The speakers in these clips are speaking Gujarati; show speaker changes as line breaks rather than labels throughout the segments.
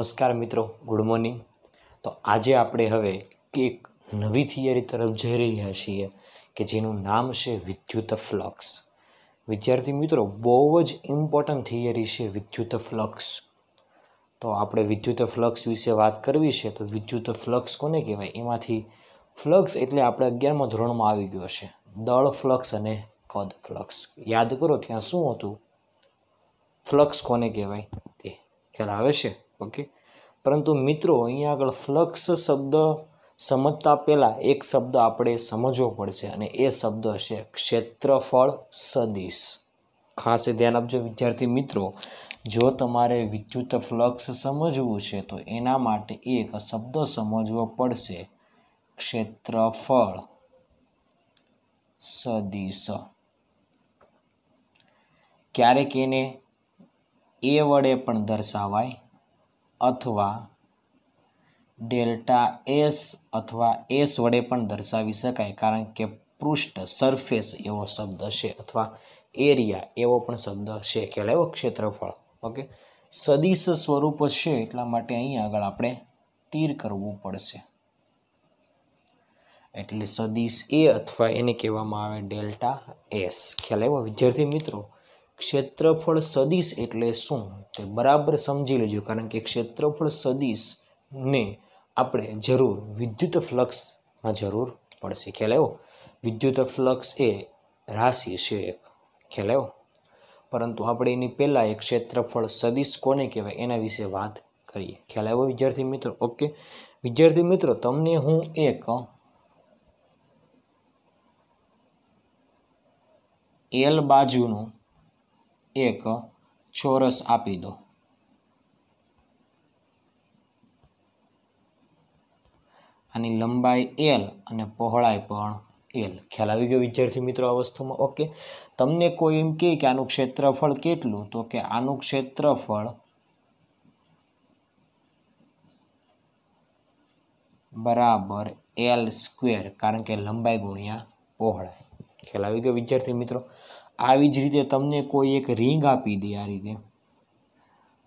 નમસ્કાર મિત્રો ગુડ મોર્નિંગ તો આજે આપણે હવે એક નવી થિયરી તરફ જઈ રહ્યા છીએ કે જેનું નામ છે વિદ્યુત ફ્લક્સ વિદ્યાર્થી મિત્રો બહુ જ ઇમ્પોર્ટન્ટ થિયરી છે વિદ્યુત ફ્લક્સ તો આપણે વિદ્યુત ફ્લક્સ વિશે વાત કરવી છે તો વિદ્યુત ફ્લક્સ કોને કહેવાય એમાંથી ફ્લક્સ એટલે આપણે અગિયારમા ધોરણમાં આવી ગયો છે દળ ફ્લક્સ અને કદ ફ્લક્સ યાદ કરો ત્યાં શું હતું ફ્લક્સ કોને કહેવાય તે ખ્યાલ આવે છે ઓકે પરંતુ મિત્રો અહીંયા આગળ ફ્લક્સ શબ્દ સમજતા પહેલાં એક શબ્દ આપણે સમજવો પડશે અને એ શબ્દ છે ક્ષેત્રફળ સદિશ ખાસ ધ્યાન આપજો વિદ્યાર્થી મિત્રો જો તમારે વિદ્યુત ફ્લક્ષ સમજવું છે તો એના માટે એક શબ્દ સમજવો પડશે ક્ષેત્રફળ સદિશ ક્યારેક એને એ વડે પણ દર્શાવાય અથવા ડેલ્ટા એસ અથવા એસ વડે પણ દર્શાવી શકાય કારણ કે પૃષ્ઠ સરફેસ એવો શબ્દ છે અથવા એરિયા એવો પણ શબ્દ છે ખ્યાલ એવો ક્ષેત્રફળ ઓકે સદીશ સ્વરૂપ છે એટલા માટે અહીં આગળ આપણે તીર કરવું પડશે એટલે સદીશ એ અથવા એને કહેવામાં આવે ડેલ્ટા એસ ખ્યાલ આવ્યો વિદ્યાર્થી મિત્રો ક્ષેત્રફળ સદિશ એટલે શું તે બરાબર સમજી લેજો કારણ કે ક્ષેત્રફળ સદિશને આપણે જરૂર વિદ્યુત ફ્લક્સમાં જરૂર પડશે ખ્યાલ આવ્યો વિદ્યુત ફ્લક્સ એ રાશિ છે એક ખ્યાલ આવ્યો પરંતુ આપણે એની પહેલાં એ ક્ષેત્રફળ સદિશ કોને કહેવાય એના વિશે વાત કરીએ ખ્યાલ આવ્યો વિદ્યાર્થી મિત્રો ઓકે વિદ્યાર્થી મિત્રો તમને હું એક એલ બાજુનું એક ચોરસ આપી દો આની લંબાઈ એલ અને પહોળાઈ પણ એલ ખ્યાલ આવી ગયો વિદ્યાર્થી મિત્રો આ વસ્તુમાં ઓકે તમને કોઈ એમ કે આનું ક્ષેત્રફળ કેટલું તો કે આનું ક્ષેત્રફળ બરાબર એલ સ્ક્વેર કારણ કે લંબાઈ ગુણ્યા પહોળાઈ ખ્યાલ આવી ગયો વિદ્યાર્થી મિત્રો આવી જ રીતે તમને કોઈ એક રિંગ આપી દે આ રીતે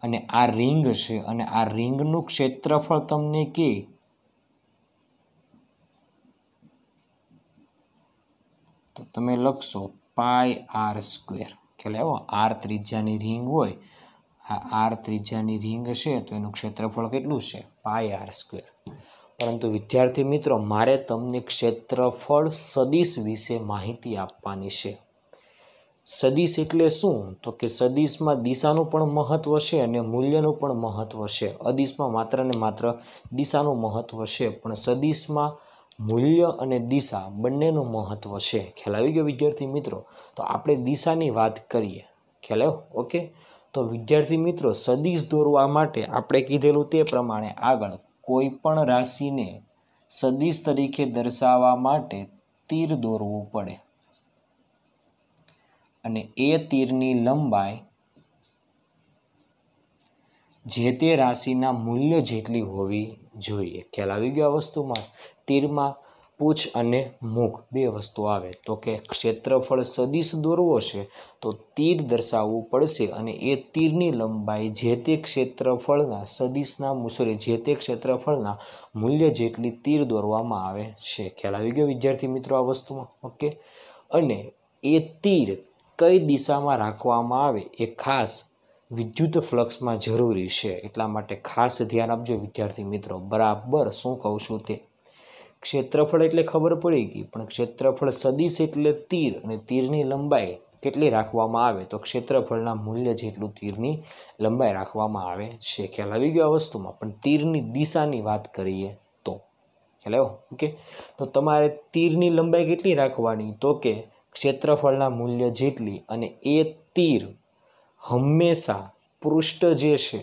અને આ રિંગ છે અને આ રિંગનું ક્ષેત્રફળ તમને કે તો તમે લખશો પાય આર સ્ક્વેર ખ્યાલ આવ્યો આર ત્રિજ્યાની રિંગ હોય આ આર ત્રિજ્યાની રિંગ છે તો એનું ક્ષેત્રફળ કેટલું છે પાય આર સ્ક્વેર પરંતુ વિદ્યાર્થી મિત્રો મારે તમને ક્ષેત્રફળ સદિશ વિશે માહિતી આપવાની છે સદીશ એટલે શું તો કે સદીશમાં દિશાનું પણ મહત્ત્વ છે અને મૂલ્યનું પણ મહત્ત્વ છે અદિશમાં માત્ર ને માત્ર દિશાનું મહત્ત્વ છે પણ સદીશમાં મૂલ્ય અને દિશા બંનેનું મહત્ત્વ છે ખ્યાલ આવી ગયો વિદ્યાર્થી મિત્રો તો આપણે દિશાની વાત કરીએ ખ્યાલ ઓકે તો વિદ્યાર્થી મિત્રો સદીશ દોરવા માટે આપણે કીધેલું તે પ્રમાણે આગળ કોઈ પણ રાશિને સદીશ તરીકે દર્શાવવા માટે તીર દોરવું પડે અને એ તીરની લંબાઈ જે તે રાશિના મૂલ્ય જેટલી હોવી જોઈએ ખ્યાલ આવી ગયો આ વસ્તુમાં તીરમાં પૂછ અને મુખ બે વસ્તુ આવે તો કે ક્ષેત્રફળ સદિશ દોરવો છે તો તીર દર્શાવવું પડશે અને એ તીરની લંબાઈ જે તે ક્ષેત્રફળના સદિશના સોરી જે તે ક્ષેત્રફળના મૂલ્ય જેટલી તીર દોરવામાં આવે છે ખ્યાલ આવી ગયો વિદ્યાર્થી મિત્રો આ વસ્તુમાં ઓકે અને એ તીર કઈ દિશામાં રાખવામાં આવે એ ખાસ વિદ્યુત ફ્લક્સમાં જરૂરી છે એટલા માટે ખાસ ધ્યાન આપજો વિદ્યાર્થી મિત્રો બરાબર શું કહું છું તે ક્ષેત્રફળ એટલે ખબર પડી ગઈ પણ ક્ષેત્રફળ સદીશ એટલે તીર અને તીરની લંબાઈ કેટલી રાખવામાં આવે તો ક્ષેત્રફળના મૂલ્ય જેટલું તીરની લંબાઈ રાખવામાં આવે છે ખ્યાલ આવી ગયો આ વસ્તુમાં પણ તીરની દિશાની વાત કરીએ તો ખ્યાલ આવ્યો ઓકે તો તમારે તીરની લંબાઈ કેટલી રાખવાની તો કે ક્ષેત્રફળના મૂલ્ય જેટલી અને એ તીર હંમેશા પૃષ્ઠ જે છે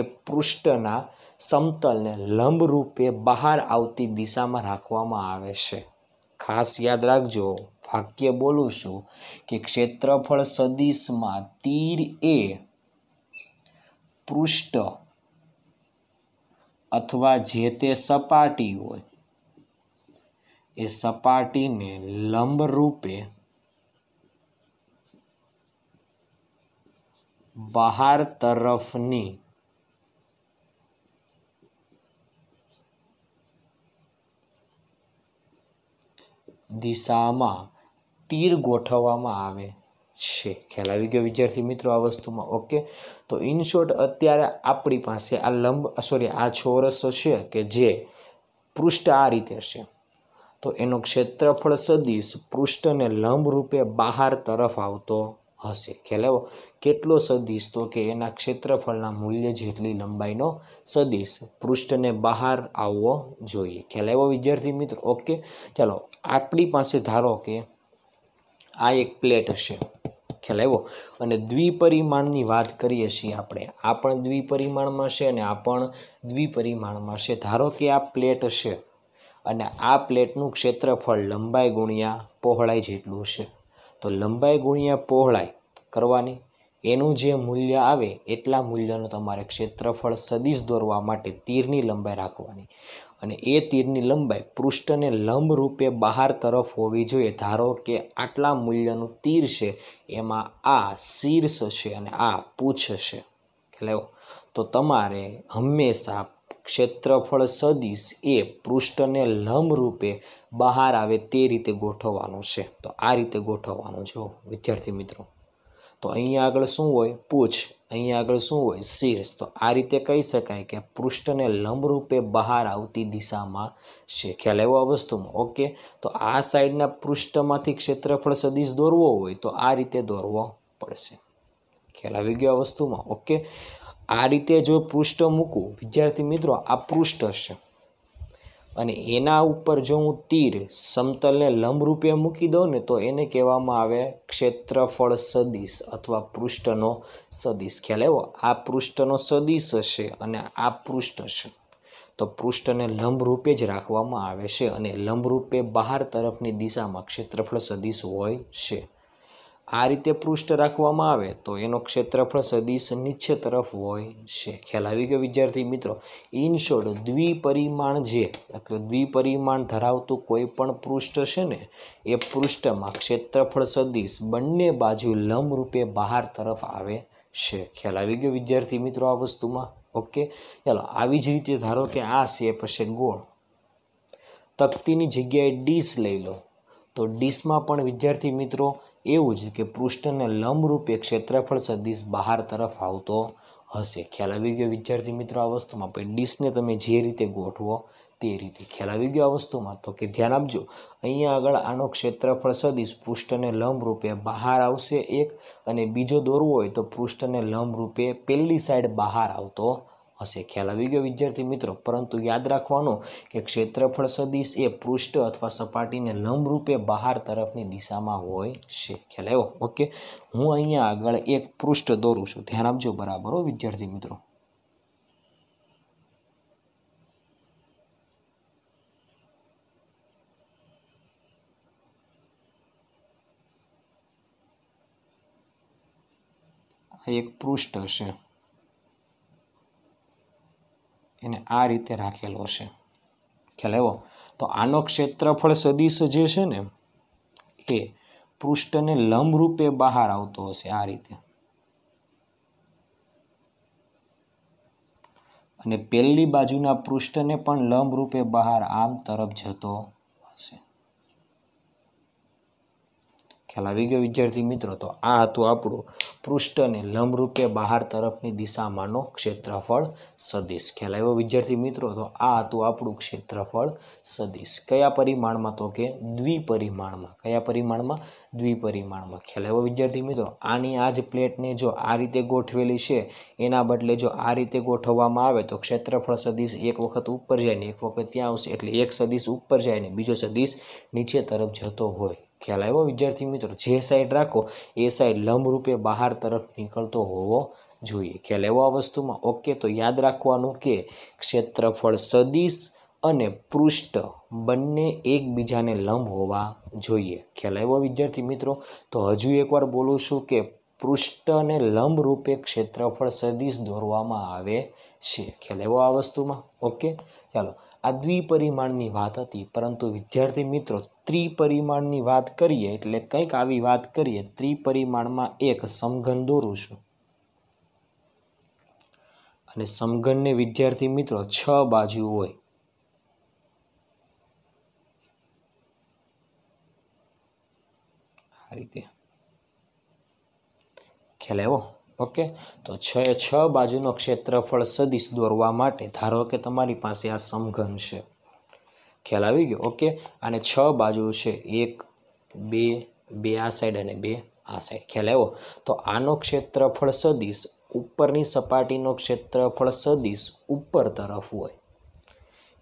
એ પૃષ્ઠના સમતલને લંબરૂપે બહાર આવતી દિશામાં રાખવામાં આવે છે ખાસ યાદ રાખજો વાક્ય બોલું છું કે ક્ષેત્રફળ સદિશમાં તીર એ પૃષ્ઠ અથવા જે તે સપાટી હોય એ સપાટીને લંબ રૂપે બહાર તરફની દિશામાં તીર ગોઠવવામાં આવે છે ખ્યાલ આવી ગયો વિદ્યાર્થી મિત્રો આ વસ્તુમાં ઓકે તો ઇનશોર્ટ અત્યારે આપણી પાસે આ લંબ સોરી આ ચોરસ છે કે જે પૃષ્ઠ આ રીતે છે તો એનો ક્ષેત્રફળ સદીશ પૃષ્ઠને લંબરૂપે બહાર તરફ આવતો હશે ખેલાવો કેટલો સદીશ તો કે એના ક્ષેત્રફળના મૂલ્ય જેટલી લંબાઈનો સદીશ પૃષ્ઠને બહાર આવવો જોઈએ ખેલાવો વિદ્યાર્થી મિત્ર ઓકે ચાલો આપણી પાસે ધારો કે આ એક પ્લેટ હશે ખેલાવો અને દ્વિપરિમાણની વાત કરીએ છીએ આપણે આ પણ દ્વિપરિમાણમાં છે અને આ પણ દ્વિપરિમાણમાં છે ધારો કે આ પ્લેટ હશે અને આ પ્લેટનું ક્ષેત્રફળ લંબાઈ ગુણ્યા પહોળાઈ જેટલું છે તો લંબાઈ ગુણ્યા પહોળાઈ કરવાની એનું જે મૂલ્ય આવે એટલા મૂલ્યનું તમારે ક્ષેત્રફળ સદીશ દોરવા માટે તીરની લંબાઈ રાખવાની અને એ તીરની લંબાઈ પૃષ્ઠને લંબરૂપે બહાર તરફ હોવી જોઈએ ધારો કે આટલા મૂલ્યનું તીર છે એમાં આ શીર્ષ છે અને આ પૂછ છે ખ્યાલ તો તમારે હંમેશા ક્ષેત્રફળ સદિશ એ પૃષ્ઠને લંબરૂપે બહાર આવે તે રીતે ગોઠવવાનું છે તો આ રીતે ગોઠવવાનું છે વિદ્યાર્થી મિત્રો તો અહીંયા આગળ શું હોય પૂછ અહીંયા આગળ શું હોય શીર્ષ તો આ રીતે કહી શકાય કે પૃષ્ઠને લંબરૂપે બહાર આવતી દિશામાં છે ખ્યાલ એવો આ વસ્તુમાં ઓકે તો આ સાઈડના પૃષ્ઠમાંથી ક્ષેત્રફળ સદિશ દોરવો હોય તો આ રીતે દોરવો પડશે ખ્યાલ આવી ગયો આ વસ્તુમાં ઓકે આ રીતે જો પૃષ્ઠ મૂકું વિદ્યાર્થી મિત્રો આ પૃષ્ઠ હશે અને એના ઉપર જો હું તીર સમતલને લંબરૂપે મૂકી દઉં ને તો એને કહેવામાં આવે ક્ષેત્રફળ સદિશ અથવા પૃષ્ઠનો સદિશ ખ્યાલ એવો આ પૃષ્ઠનો સદિશ હશે અને આ પૃષ્ઠ હશે તો પૃષ્ઠને લંબરૂપે જ રાખવામાં આવે છે અને લંબરૂપે બહાર તરફની દિશામાં ક્ષેત્રફળ સદિશ હોય છે આ રીતે પૃષ્ઠ રાખવામાં આવે તો એનો ક્ષેત્રફળ સદિશ નીચે તરફ હોય છે ખ્યાલ આવી ગયો વિદ્યાર્થી મિત્રો ઇન દ્વિપરિમાણ જે એટલે દ્વિપરિમાણ ધરાવતું કોઈ પણ પૃષ્ઠ છે ને એ પૃષ્ઠમાં ક્ષેત્રફળ સદિશ બંને બાજુ લંબરૂપે બહાર તરફ આવે છે ખ્યાલ આવી ગયો વિદ્યાર્થી મિત્રો આ વસ્તુમાં ઓકે ચાલો આવી જ રીતે ધારો કે આ શેપ હશે ગોળ તકતીની જગ્યાએ ડીશ લઈ લો તો ડીશમાં પણ વિદ્યાર્થી મિત્રો એવું છે કે પૃષ્ઠને લંબરૂપે ક્ષેત્રફળ સદિશ બહાર તરફ આવતો હશે ખ્યાલ આવી ગયો વિદ્યાર્થી મિત્રો આ વસ્તુમાં પણ ડિશને તમે જે રીતે ગોઠવો તે રીતે ખ્યાલ આવી ગયો આ વસ્તુમાં તો કે ધ્યાન આપજો અહીંયા આગળ આનો ક્ષેત્રફળ સદિશ પૃષ્ઠને લંબરૂપે બહાર આવશે એક અને બીજો દોરવો હોય તો પૃષ્ઠને લંબરૂપે પહેલી સાઈડ બહાર આવતો હશે ખ્યાલ આવી ગયો વિદ્યાર્થી મિત્રો પરંતુ યાદ રાખવાનો કે ક્ષેત્રફળ સદિશ એ પૃષ્ઠ અથવા સપાટીને લંબરૂપે બહાર તરફની દિશામાં હોય છે ખ્યાલ આવ્યો ઓકે હું અહીંયા આગળ એક પૃષ્ઠ દોરું છું ધ્યાન આપજો બરાબર વિદ્યાર્થી મિત્રો એક પૃષ્ઠ હશે એને આ રીતે રાખેલો છે ખ્યાલ એવો તો આનો ક્ષેત્રફળ સદીશ જે છે ને એ પૃષ્ઠને લંબરૂપે બહાર આવતો હશે આ રીતે અને પહેલી બાજુના પૃષ્ઠને પણ લંબરૂપે બહાર આમ તરફ જતો ખ્યાલ આવી ગયો વિદ્યાર્થી મિત્રો તો આ હતું આપણું પૃષ્ઠને લંબરૂપે બહાર તરફની દિશામાંનો ક્ષેત્રફળ સદિશ ખ્યાલ આવ્યો વિદ્યાર્થી મિત્રો તો આ હતું આપણું ક્ષેત્રફળ સદિશ કયા પરિમાણમાં તો કે દ્વિપરિમાણમાં કયા પરિમાણમાં દ્વિપરિમાણમાં ખ્યાલ આવ્યો વિદ્યાર્થી મિત્રો આની આ જ પ્લેટને જો આ રીતે ગોઠવેલી છે એના બદલે જો આ રીતે ગોઠવવામાં આવે તો ક્ષેત્રફળ સદિશ એક વખત ઉપર જાય ને એક વખત ત્યાં આવશે એટલે એક સદિશ ઉપર જાય ને બીજો સદિશ નીચે તરફ જતો હોય ખ્યાલ આવ્યો વિદ્યાર્થી મિત્રો જે સાઈડ રાખો એ સાઈડ લંબરૂપે બહાર તરફ નીકળતો હોવો જોઈએ ખ્યાલ આવ્યો આ વસ્તુમાં ઓકે તો યાદ રાખવાનું કે ક્ષેત્રફળ સદીશ અને પૃષ્ઠ બંને એકબીજાને લંબ હોવા જોઈએ ખ્યાલ આવ્યો વિદ્યાર્થી મિત્રો તો હજુ એકવાર બોલું છું કે પૃષ્ઠને લંબરૂપે ક્ષેત્રફળ સદીશ દોરવામાં આવે છે ખ્યાલ આવ્યો આ વસ્તુમાં ઓકે ચાલો આ દ્વિપરિમાણની વાત હતી પરંતુ વિદ્યાર્થી મિત્રો ત્રિપરિમાણની વાત કરીએ એટલે કંઈક આવી વાત કરીએ ત્રિપરિમાણમાં એક સમઘન દોરું છું અને સમઘનને વિદ્યાર્થી મિત્રો છ બાજુ હોય આ રીતે ખ્યાલ આવ્યો ઓકે તો છ છ બાજુનો ક્ષેત્રફળ સદિશ દોરવા માટે ધારો કે તમારી પાસે આ સમઘન છે ખ્યાલ આવી ગયો ઓકે અને છ બાજુ છે એક બે બે આ સાઈડ અને બે આ સાઈડ ખ્યાલ આવ્યો તો આનો ક્ષેત્રફળ સદિશ ઉપરની સપાટીનો ક્ષેત્રફળ સદિશ ઉપર તરફ હોય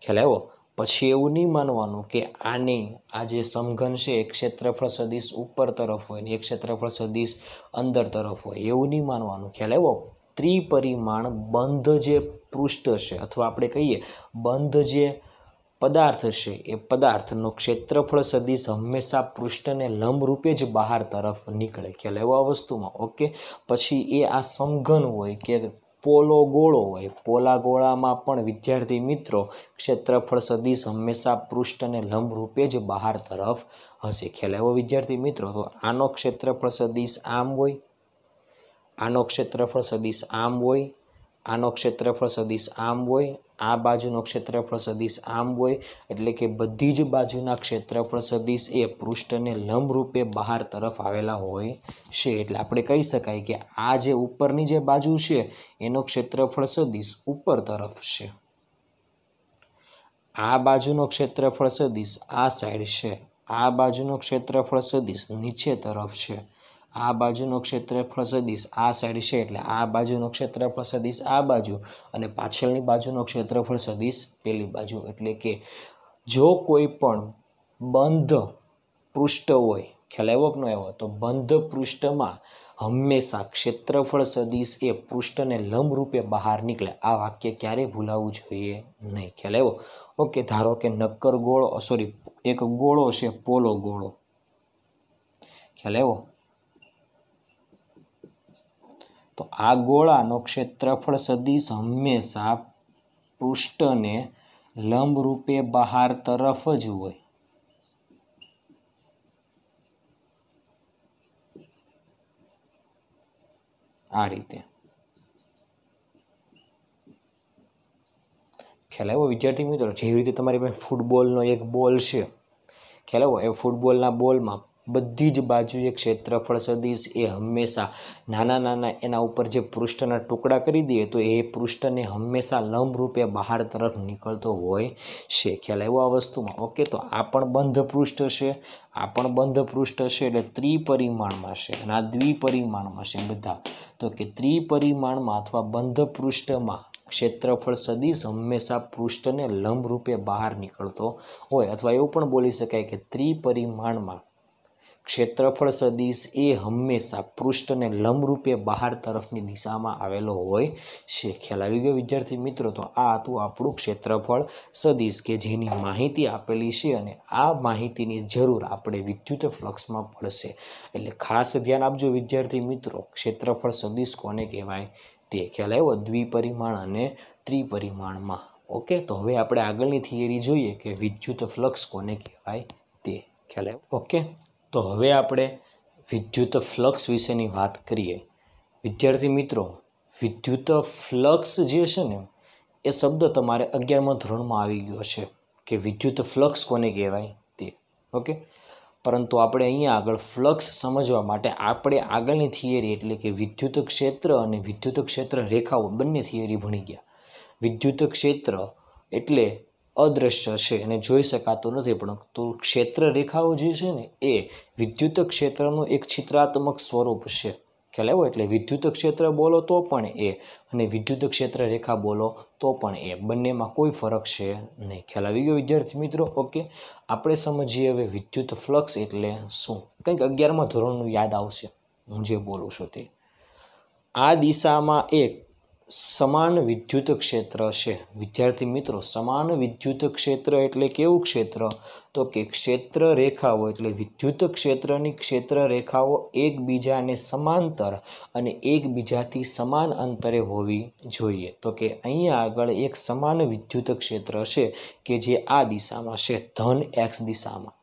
ખ્યાલ આવ્યો પછી એવું નહીં માનવાનું કે આની આ જે સમઘન છે એ ક્ષેત્રફળ સદીશ ઉપર તરફ હોય ને એક ક્ષેત્રફળ સદીશ અંદર તરફ હોય એવું નહીં માનવાનું ખ્યાલ એવો ત્રિપરિમાણ બંધ જે પૃષ્ઠ છે અથવા આપણે કહીએ બંધ જે પદાર્થ છે એ પદાર્થનો ક્ષેત્રફળ સદીશ હંમેશા પૃષ્ઠને લંબરૂપે જ બહાર તરફ નીકળે ખ્યાલ એવા વસ્તુમાં ઓકે પછી એ આ સમઘન હોય કે પોલો ગોળો હોય પોલા ગોળામાં પણ વિદ્યાર્થી મિત્રો ક્ષેત્રફળ સદીશ હંમેશા પૃષ્ઠને લંબરૂપે જ બહાર તરફ હશે ખેલાવો વિદ્યાર્થી મિત્રો તો આનો ક્ષેત્રફળ સદીશ આમ હોય આનો ક્ષેત્રફળ સદીશ આમ હોય આનો ક્ષેત્રફળ સદીશ આમ હોય આ બાજુનો ક્ષેત્રફળ સદિશ આમ હોય એટલે કે બધી જ બાજુના ક્ષેત્રફળ સદિશ એ પૃષ્ઠને લંબરૂપે બહાર તરફ આવેલા હોય છે એટલે આપણે કહી શકાય કે આ જે ઉપરની જે બાજુ છે એનો ક્ષેત્રફળ સદીશ ઉપર તરફ છે આ બાજુનો ક્ષેત્રફળ સદીશ આ સાઈડ છે આ બાજુનો ક્ષેત્રફળ સદિશ નીચે તરફ છે આ બાજુનો ક્ષેત્રફળ સદીશ આ સાઈડ છે એટલે આ બાજુનો ક્ષેત્રફળ સદીશ આ બાજુ અને પાછળની બાજુનો ક્ષેત્રફળ સદીશ પેલી બાજુ એટલે કે જો કોઈ પણ બંધ પૃષ્ઠ હોય ખ્યાલ એવો કે ન તો બંધ પૃષ્ઠમાં હંમેશા ક્ષેત્રફળ સદીશ એ પૃષ્ઠને લંબરૂપે બહાર નીકળે આ વાક્ય ક્યારેય ભૂલાવવું જોઈએ નહીં ખ્યાલ આવ્યો ઓકે ધારો કે નક્કર ગોળો સોરી એક ગોળો છે પોલો ગોળો ખ્યાલ આવ્યો તો આ ગોળાનો ક્ષેત્રફળ સદીશ હંમેશા પૃષ્ઠને લંબરૂપે બહાર તરફ જ હોય આ રીતે ખ્યાલ આવ્યો વિદ્યાર્થી મિત્રો જેવી રીતે તમારી પાસે ફૂટબોલનો એક બોલ છે ખ્યાલ આવ્યો એ ફૂટબોલના બોલમાં બધી જ બાજુએ ક્ષેત્રફળ સદીશ એ હંમેશા નાના નાના એના ઉપર જે પૃષ્ઠના ટુકડા કરી દઈએ તો એ પૃષ્ઠને હંમેશા લંબરૂપે બહાર તરફ નીકળતો હોય છે ખ્યાલ આવ્યો આ વસ્તુમાં ઓકે તો આ પણ બંધ પૃષ્ઠ છે આ પણ બંધ પૃષ્ઠ છે એટલે ત્રિપરિમાણમાં છે અને આ દ્વિપરિમાણમાં છે બધા તો કે ત્રિપરિમાણમાં અથવા બંધ પૃષ્ઠમાં ક્ષેત્રફળ સદીશ હંમેશા પૃષ્ઠને લંબરૂપે બહાર નીકળતો હોય અથવા એવું પણ બોલી શકાય કે ત્રિપરિમાણમાં ક્ષેત્રફળ સદિશ એ હંમેશા પૃષ્ઠને લંબરૂપે બહાર તરફની દિશામાં આવેલો હોય છે ખ્યાલ આવી ગયો વિદ્યાર્થી મિત્રો તો આ હતું આપણું ક્ષેત્રફળ સદિશ કે જેની માહિતી આપેલી છે અને આ માહિતીની જરૂર આપણે વિદ્યુત ફ્લક્સમાં પડશે એટલે ખાસ ધ્યાન આપજો વિદ્યાર્થી મિત્રો ક્ષેત્રફળ સદિશ કોને કહેવાય તે ખ્યાલ આવ્યો દ્વિપરિમાણ અને ત્રિપરિમાણમાં ઓકે તો હવે આપણે આગળની થિયરી જોઈએ કે વિદ્યુત ફ્લક્સ કોને કહેવાય તે ખ્યાલ આવ્યો ઓકે તો હવે આપણે વિદ્યુત ફ્લક્સ વિશેની વાત કરીએ વિદ્યાર્થી મિત્રો વિદ્યુત ફ્લક્સ જે છે ને એ શબ્દ તમારે અગિયારમાં ધોરણમાં આવી ગયો છે કે વિદ્યુત ફ્લક્સ કોને કહેવાય તે ઓકે પરંતુ આપણે અહીંયા આગળ ફ્લક્સ સમજવા માટે આપણે આગળની થિયરી એટલે કે વિદ્યુત ક્ષેત્ર અને વિદ્યુત ક્ષેત્ર રેખાઓ બંને થિયરી ભણી ગયા વિદ્યુત ક્ષેત્ર એટલે અદૃશ્ય છે અને જોઈ શકાતું નથી પણ તો ક્ષેત્ર રેખાઓ જે છે ને એ વિદ્યુત ક્ષેત્રનું એક ચિત્રાત્મક સ્વરૂપ છે ખ્યાલ આવ્યો એટલે વિદ્યુત ક્ષેત્ર બોલો તો પણ એ અને વિદ્યુત ક્ષેત્ર રેખા બોલો તો પણ એ બંનેમાં કોઈ ફરક છે નહીં ખ્યાલ આવી ગયો વિદ્યાર્થી મિત્રો ઓકે આપણે સમજીએ હવે વિદ્યુત ફ્લક્સ એટલે શું કંઈક અગિયારમાં ધોરણનું યાદ આવશે હું જે બોલું છું તે આ દિશામાં એક સમાન વિદ્યુત ક્ષેત્ર છે વિદ્યાર્થી મિત્રો સમાન વિદ્યુત ક્ષેત્ર એટલે કેવું ક્ષેત્ર તો કે ક્ષેત્ર રેખાઓ એટલે વિદ્યુત ક્ષેત્રની ક્ષેત્ર રેખાઓ એકબીજાને સમાંતર અને એકબીજાથી સમાન અંતરે હોવી જોઈએ તો કે અહીંયા આગળ એક સમાન વિદ્યુત ક્ષેત્ર છે કે જે આ દિશામાં છે ધન એક્સ દિશામાં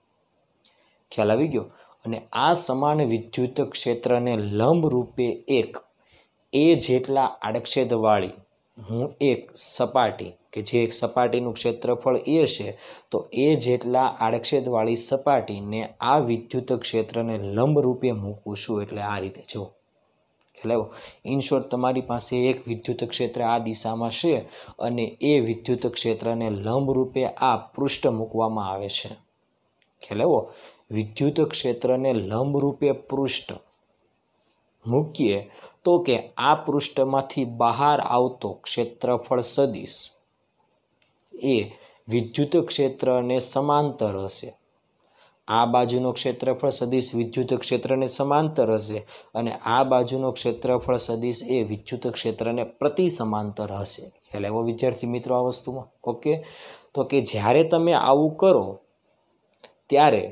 ખ્યાલ આવી ગયો અને આ સમાન વિદ્યુત ક્ષેત્રને લંબરૂપે એક એ જેટલા આડક્ષેદવાળી હું એક સપાટી કે જે એક સપાટીનું ક્ષેત્રફળ એ છે તો એ જેટલા આડક્ષેદવાળી સપાટીને આ વિદ્યુત ક્ષેત્રને લંબરૂપે મૂકું છું એટલે આ રીતે જો ખ્યાલ ઇન તમારી પાસે એક વિદ્યુત ક્ષેત્ર આ દિશામાં છે અને એ વિદ્યુત ક્ષેત્રને લંબરૂપે આ પૃષ્ઠ મૂકવામાં આવે છે ખ્યાલ વિદ્યુત ક્ષેત્રને લંબરૂપે પૃષ્ઠ મૂકીએ તો કે આ પૃષ્ઠમાંથી બહાર આવતો ક્ષેત્રફળ સદિશ એ વિદ્યુત ક્ષેત્રને સમાંતર હશે આ બાજુનો ક્ષેત્રફળ સદિશ વિદ્યુત ક્ષેત્રને સમાંતર હશે અને આ બાજુનો ક્ષેત્રફળ સદિશ એ વિદ્યુત ક્ષેત્રને પ્રતિ સમાંતર હશે ખ્યાલ આવ્યો વિદ્યાર્થી મિત્રો આ વસ્તુમાં ઓકે તો કે જ્યારે તમે આવું કરો ત્યારે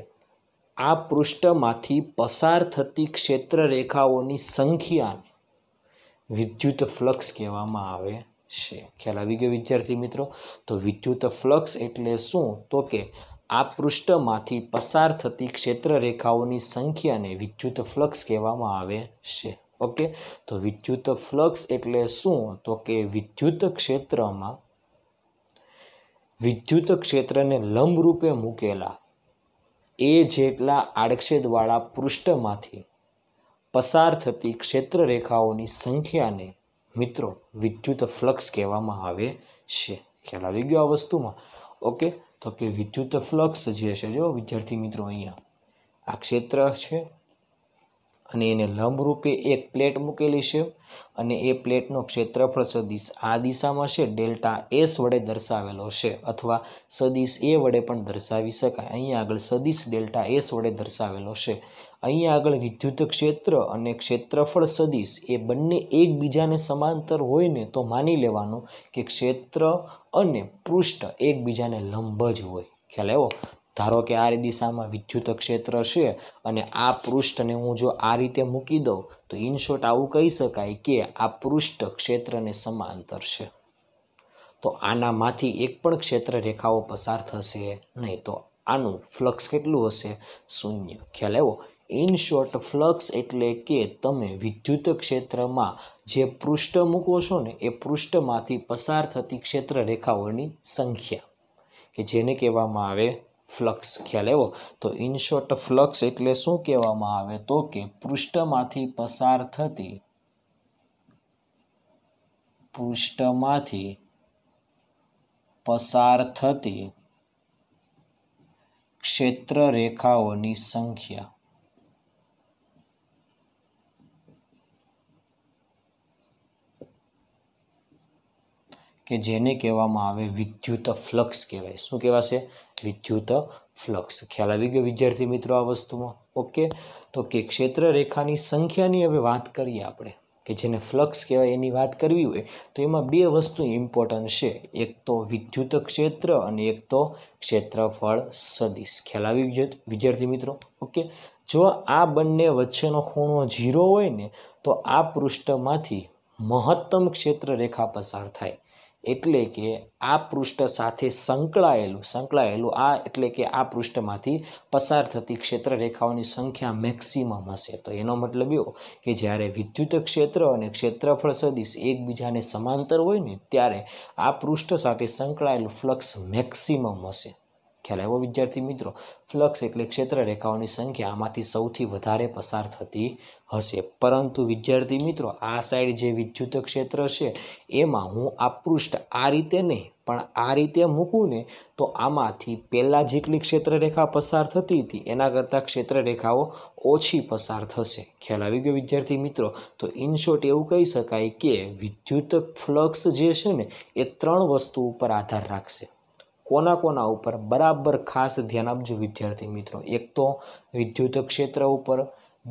આ પૃષ્ઠમાંથી પસાર થતી ક્ષેત્ર રેખાઓની સંખ્યાને વિદ્યુત ફ્લક્સ કહેવામાં આવે છે ખ્યાલ આવી ગયો વિદ્યાર્થી મિત્રો તો વિદ્યુત ફ્લક્સ એટલે શું તો કે આ પૃષ્ઠમાંથી પસાર થતી ક્ષેત્ર રેખાઓની સંખ્યાને વિદ્યુત ફ્લક્સ કહેવામાં આવે છે ઓકે તો વિદ્યુત ફ્લક્સ એટલે શું તો કે વિદ્યુત ક્ષેત્રમાં વિદ્યુત ક્ષેત્રને લંબરૂપે મૂકેલા એ જેટલા આડછેદવાળા પૃષ્ઠમાંથી પસાર થતી ક્ષેત્ર રેખાઓની સંખ્યાને મિત્રો વિદ્યુત ફ્લક્સ કહેવામાં આવે છે ખ્યાલ આવી ગયો આ વસ્તુમાં ઓકે તો કે વિદ્યુત ફ્લક્સ જે છે જો વિદ્યાર્થી મિત્રો અહીંયા આ ક્ષેત્ર છે અને એને લંબરૂપે એક પ્લેટ મૂકેલી છે અને એ પ્લેટનો ક્ષેત્રફળ સદીશ આ દિશામાં છે ડેલ્ટા એસ વડે દર્શાવેલો છે અથવા સદીશ એ વડે પણ દર્શાવી શકાય અહીંયા આગળ સદીશ ડેલ્ટા એસ વડે દર્શાવેલો છે અહીં આગળ વિદ્યુત ક્ષેત્ર અને ક્ષેત્રફળ સદીશ એ બંને એકબીજાને સમાંતર હોય ને તો માની લેવાનું કે ક્ષેત્ર અને પૃષ્ઠ એકબીજાને લંબ જ હોય ખ્યાલ એવો ધારો કે આ દિશામાં વિદ્યુત ક્ષેત્ર છે અને આ પૃષ્ઠને હું જો આ રીતે મૂકી દઉં તો ઇનશોર્ટ આવું કહી શકાય કે આ પૃષ્ઠ ક્ષેત્રને સમાંતર છે તો આનામાંથી એક પણ ક્ષેત્ર રેખાઓ પસાર થશે નહીં તો આનું ફ્લક્સ કેટલું હશે શૂન્ય ખ્યાલ એવો ઇન શોર્ટ ફ્લક્સ એટલે કે તમે વિદ્યુત ક્ષેત્રમાં જે પૃષ્ઠ મૂકો છો ને એ પૃષ્ઠમાંથી પસાર થતી ક્ષેત્ર રેખાઓની સંખ્યા કે જેને કહેવામાં આવે ફ્લક્સ ખ્યાલ એવો તો ઇન શોર્ટ ફ્લક્સ એટલે શું કહેવામાં આવે તો કે પૃષ્ઠમાંથી પસાર થતી પૃષ્ઠમાંથી પસાર થતી ક્ષેત્ર રેખાઓની સંખ્યા કે જેને કહેવામાં આવે વિદ્યુત ફ્લક્સ કહેવાય શું કહેવાશે વિદ્યુત ફ્લક્સ ખ્યાલ આવી ગયો વિદ્યાર્થી મિત્રો આ વસ્તુમાં ઓકે તો કે ક્ષેત્ર રેખાની સંખ્યાની હવે વાત કરીએ આપણે કે જેને ફ્લક્સ કહેવાય એની વાત કરવી હોય તો એમાં બે વસ્તુ ઇમ્પોર્ટન્ટ છે એક તો વિદ્યુત ક્ષેત્ર અને એક તો ક્ષેત્રફળ સદીશ ખ્યાલ આવી ગયો વિદ્યાર્થી મિત્રો ઓકે જો આ બંને વચ્ચેનો ખૂણો ઝીરો હોય ને તો આ પૃષ્ઠમાંથી મહત્તમ ક્ષેત્ર રેખા પસાર થાય એટલે કે આ પૃષ્ઠ સાથે સંકળાયેલું સંકળાયેલું આ એટલે કે આ પૃષ્ઠમાંથી પસાર થતી ક્ષેત્ર રેખાઓની સંખ્યા મેક્સિમમ હશે તો એનો મતલબ એવો કે જ્યારે વિદ્યુત ક્ષેત્ર અને ક્ષેત્રફળ સદીશ એકબીજાને સમાંતર હોય ને ત્યારે આ પૃષ્ઠ સાથે સંકળાયેલું ફ્લક્સ મેક્સિમમ હશે ખ્યાલ આવ્યો વિદ્યાર્થી મિત્રો ફ્લક્સ એટલે ક્ષેત્ર રેખાઓની સંખ્યા આમાંથી સૌથી વધારે પસાર થતી હશે પરંતુ વિદ્યાર્થી મિત્રો આ સાઈડ જે વિદ્યુત ક્ષેત્ર છે એમાં હું આ પૃષ્ઠ આ રીતે નહીં પણ આ રીતે મૂકું ને તો આમાંથી પહેલાં જેટલી ક્ષેત્રરેખા પસાર થતી હતી એના કરતાં ક્ષેત્રરેખાઓ ઓછી પસાર થશે ખ્યાલ આવી ગયો વિદ્યાર્થી મિત્રો તો ઇનશોર્ટ એવું કહી શકાય કે વિદ્યુત ફ્લક્સ જે છે ને એ ત્રણ વસ્તુ ઉપર આધાર રાખશે કોના કોના ઉપર બરાબર ખાસ ધ્યાન આપજો વિદ્યાર્થી મિત્રો એક તો વિદ્યુત ક્ષેત્ર ઉપર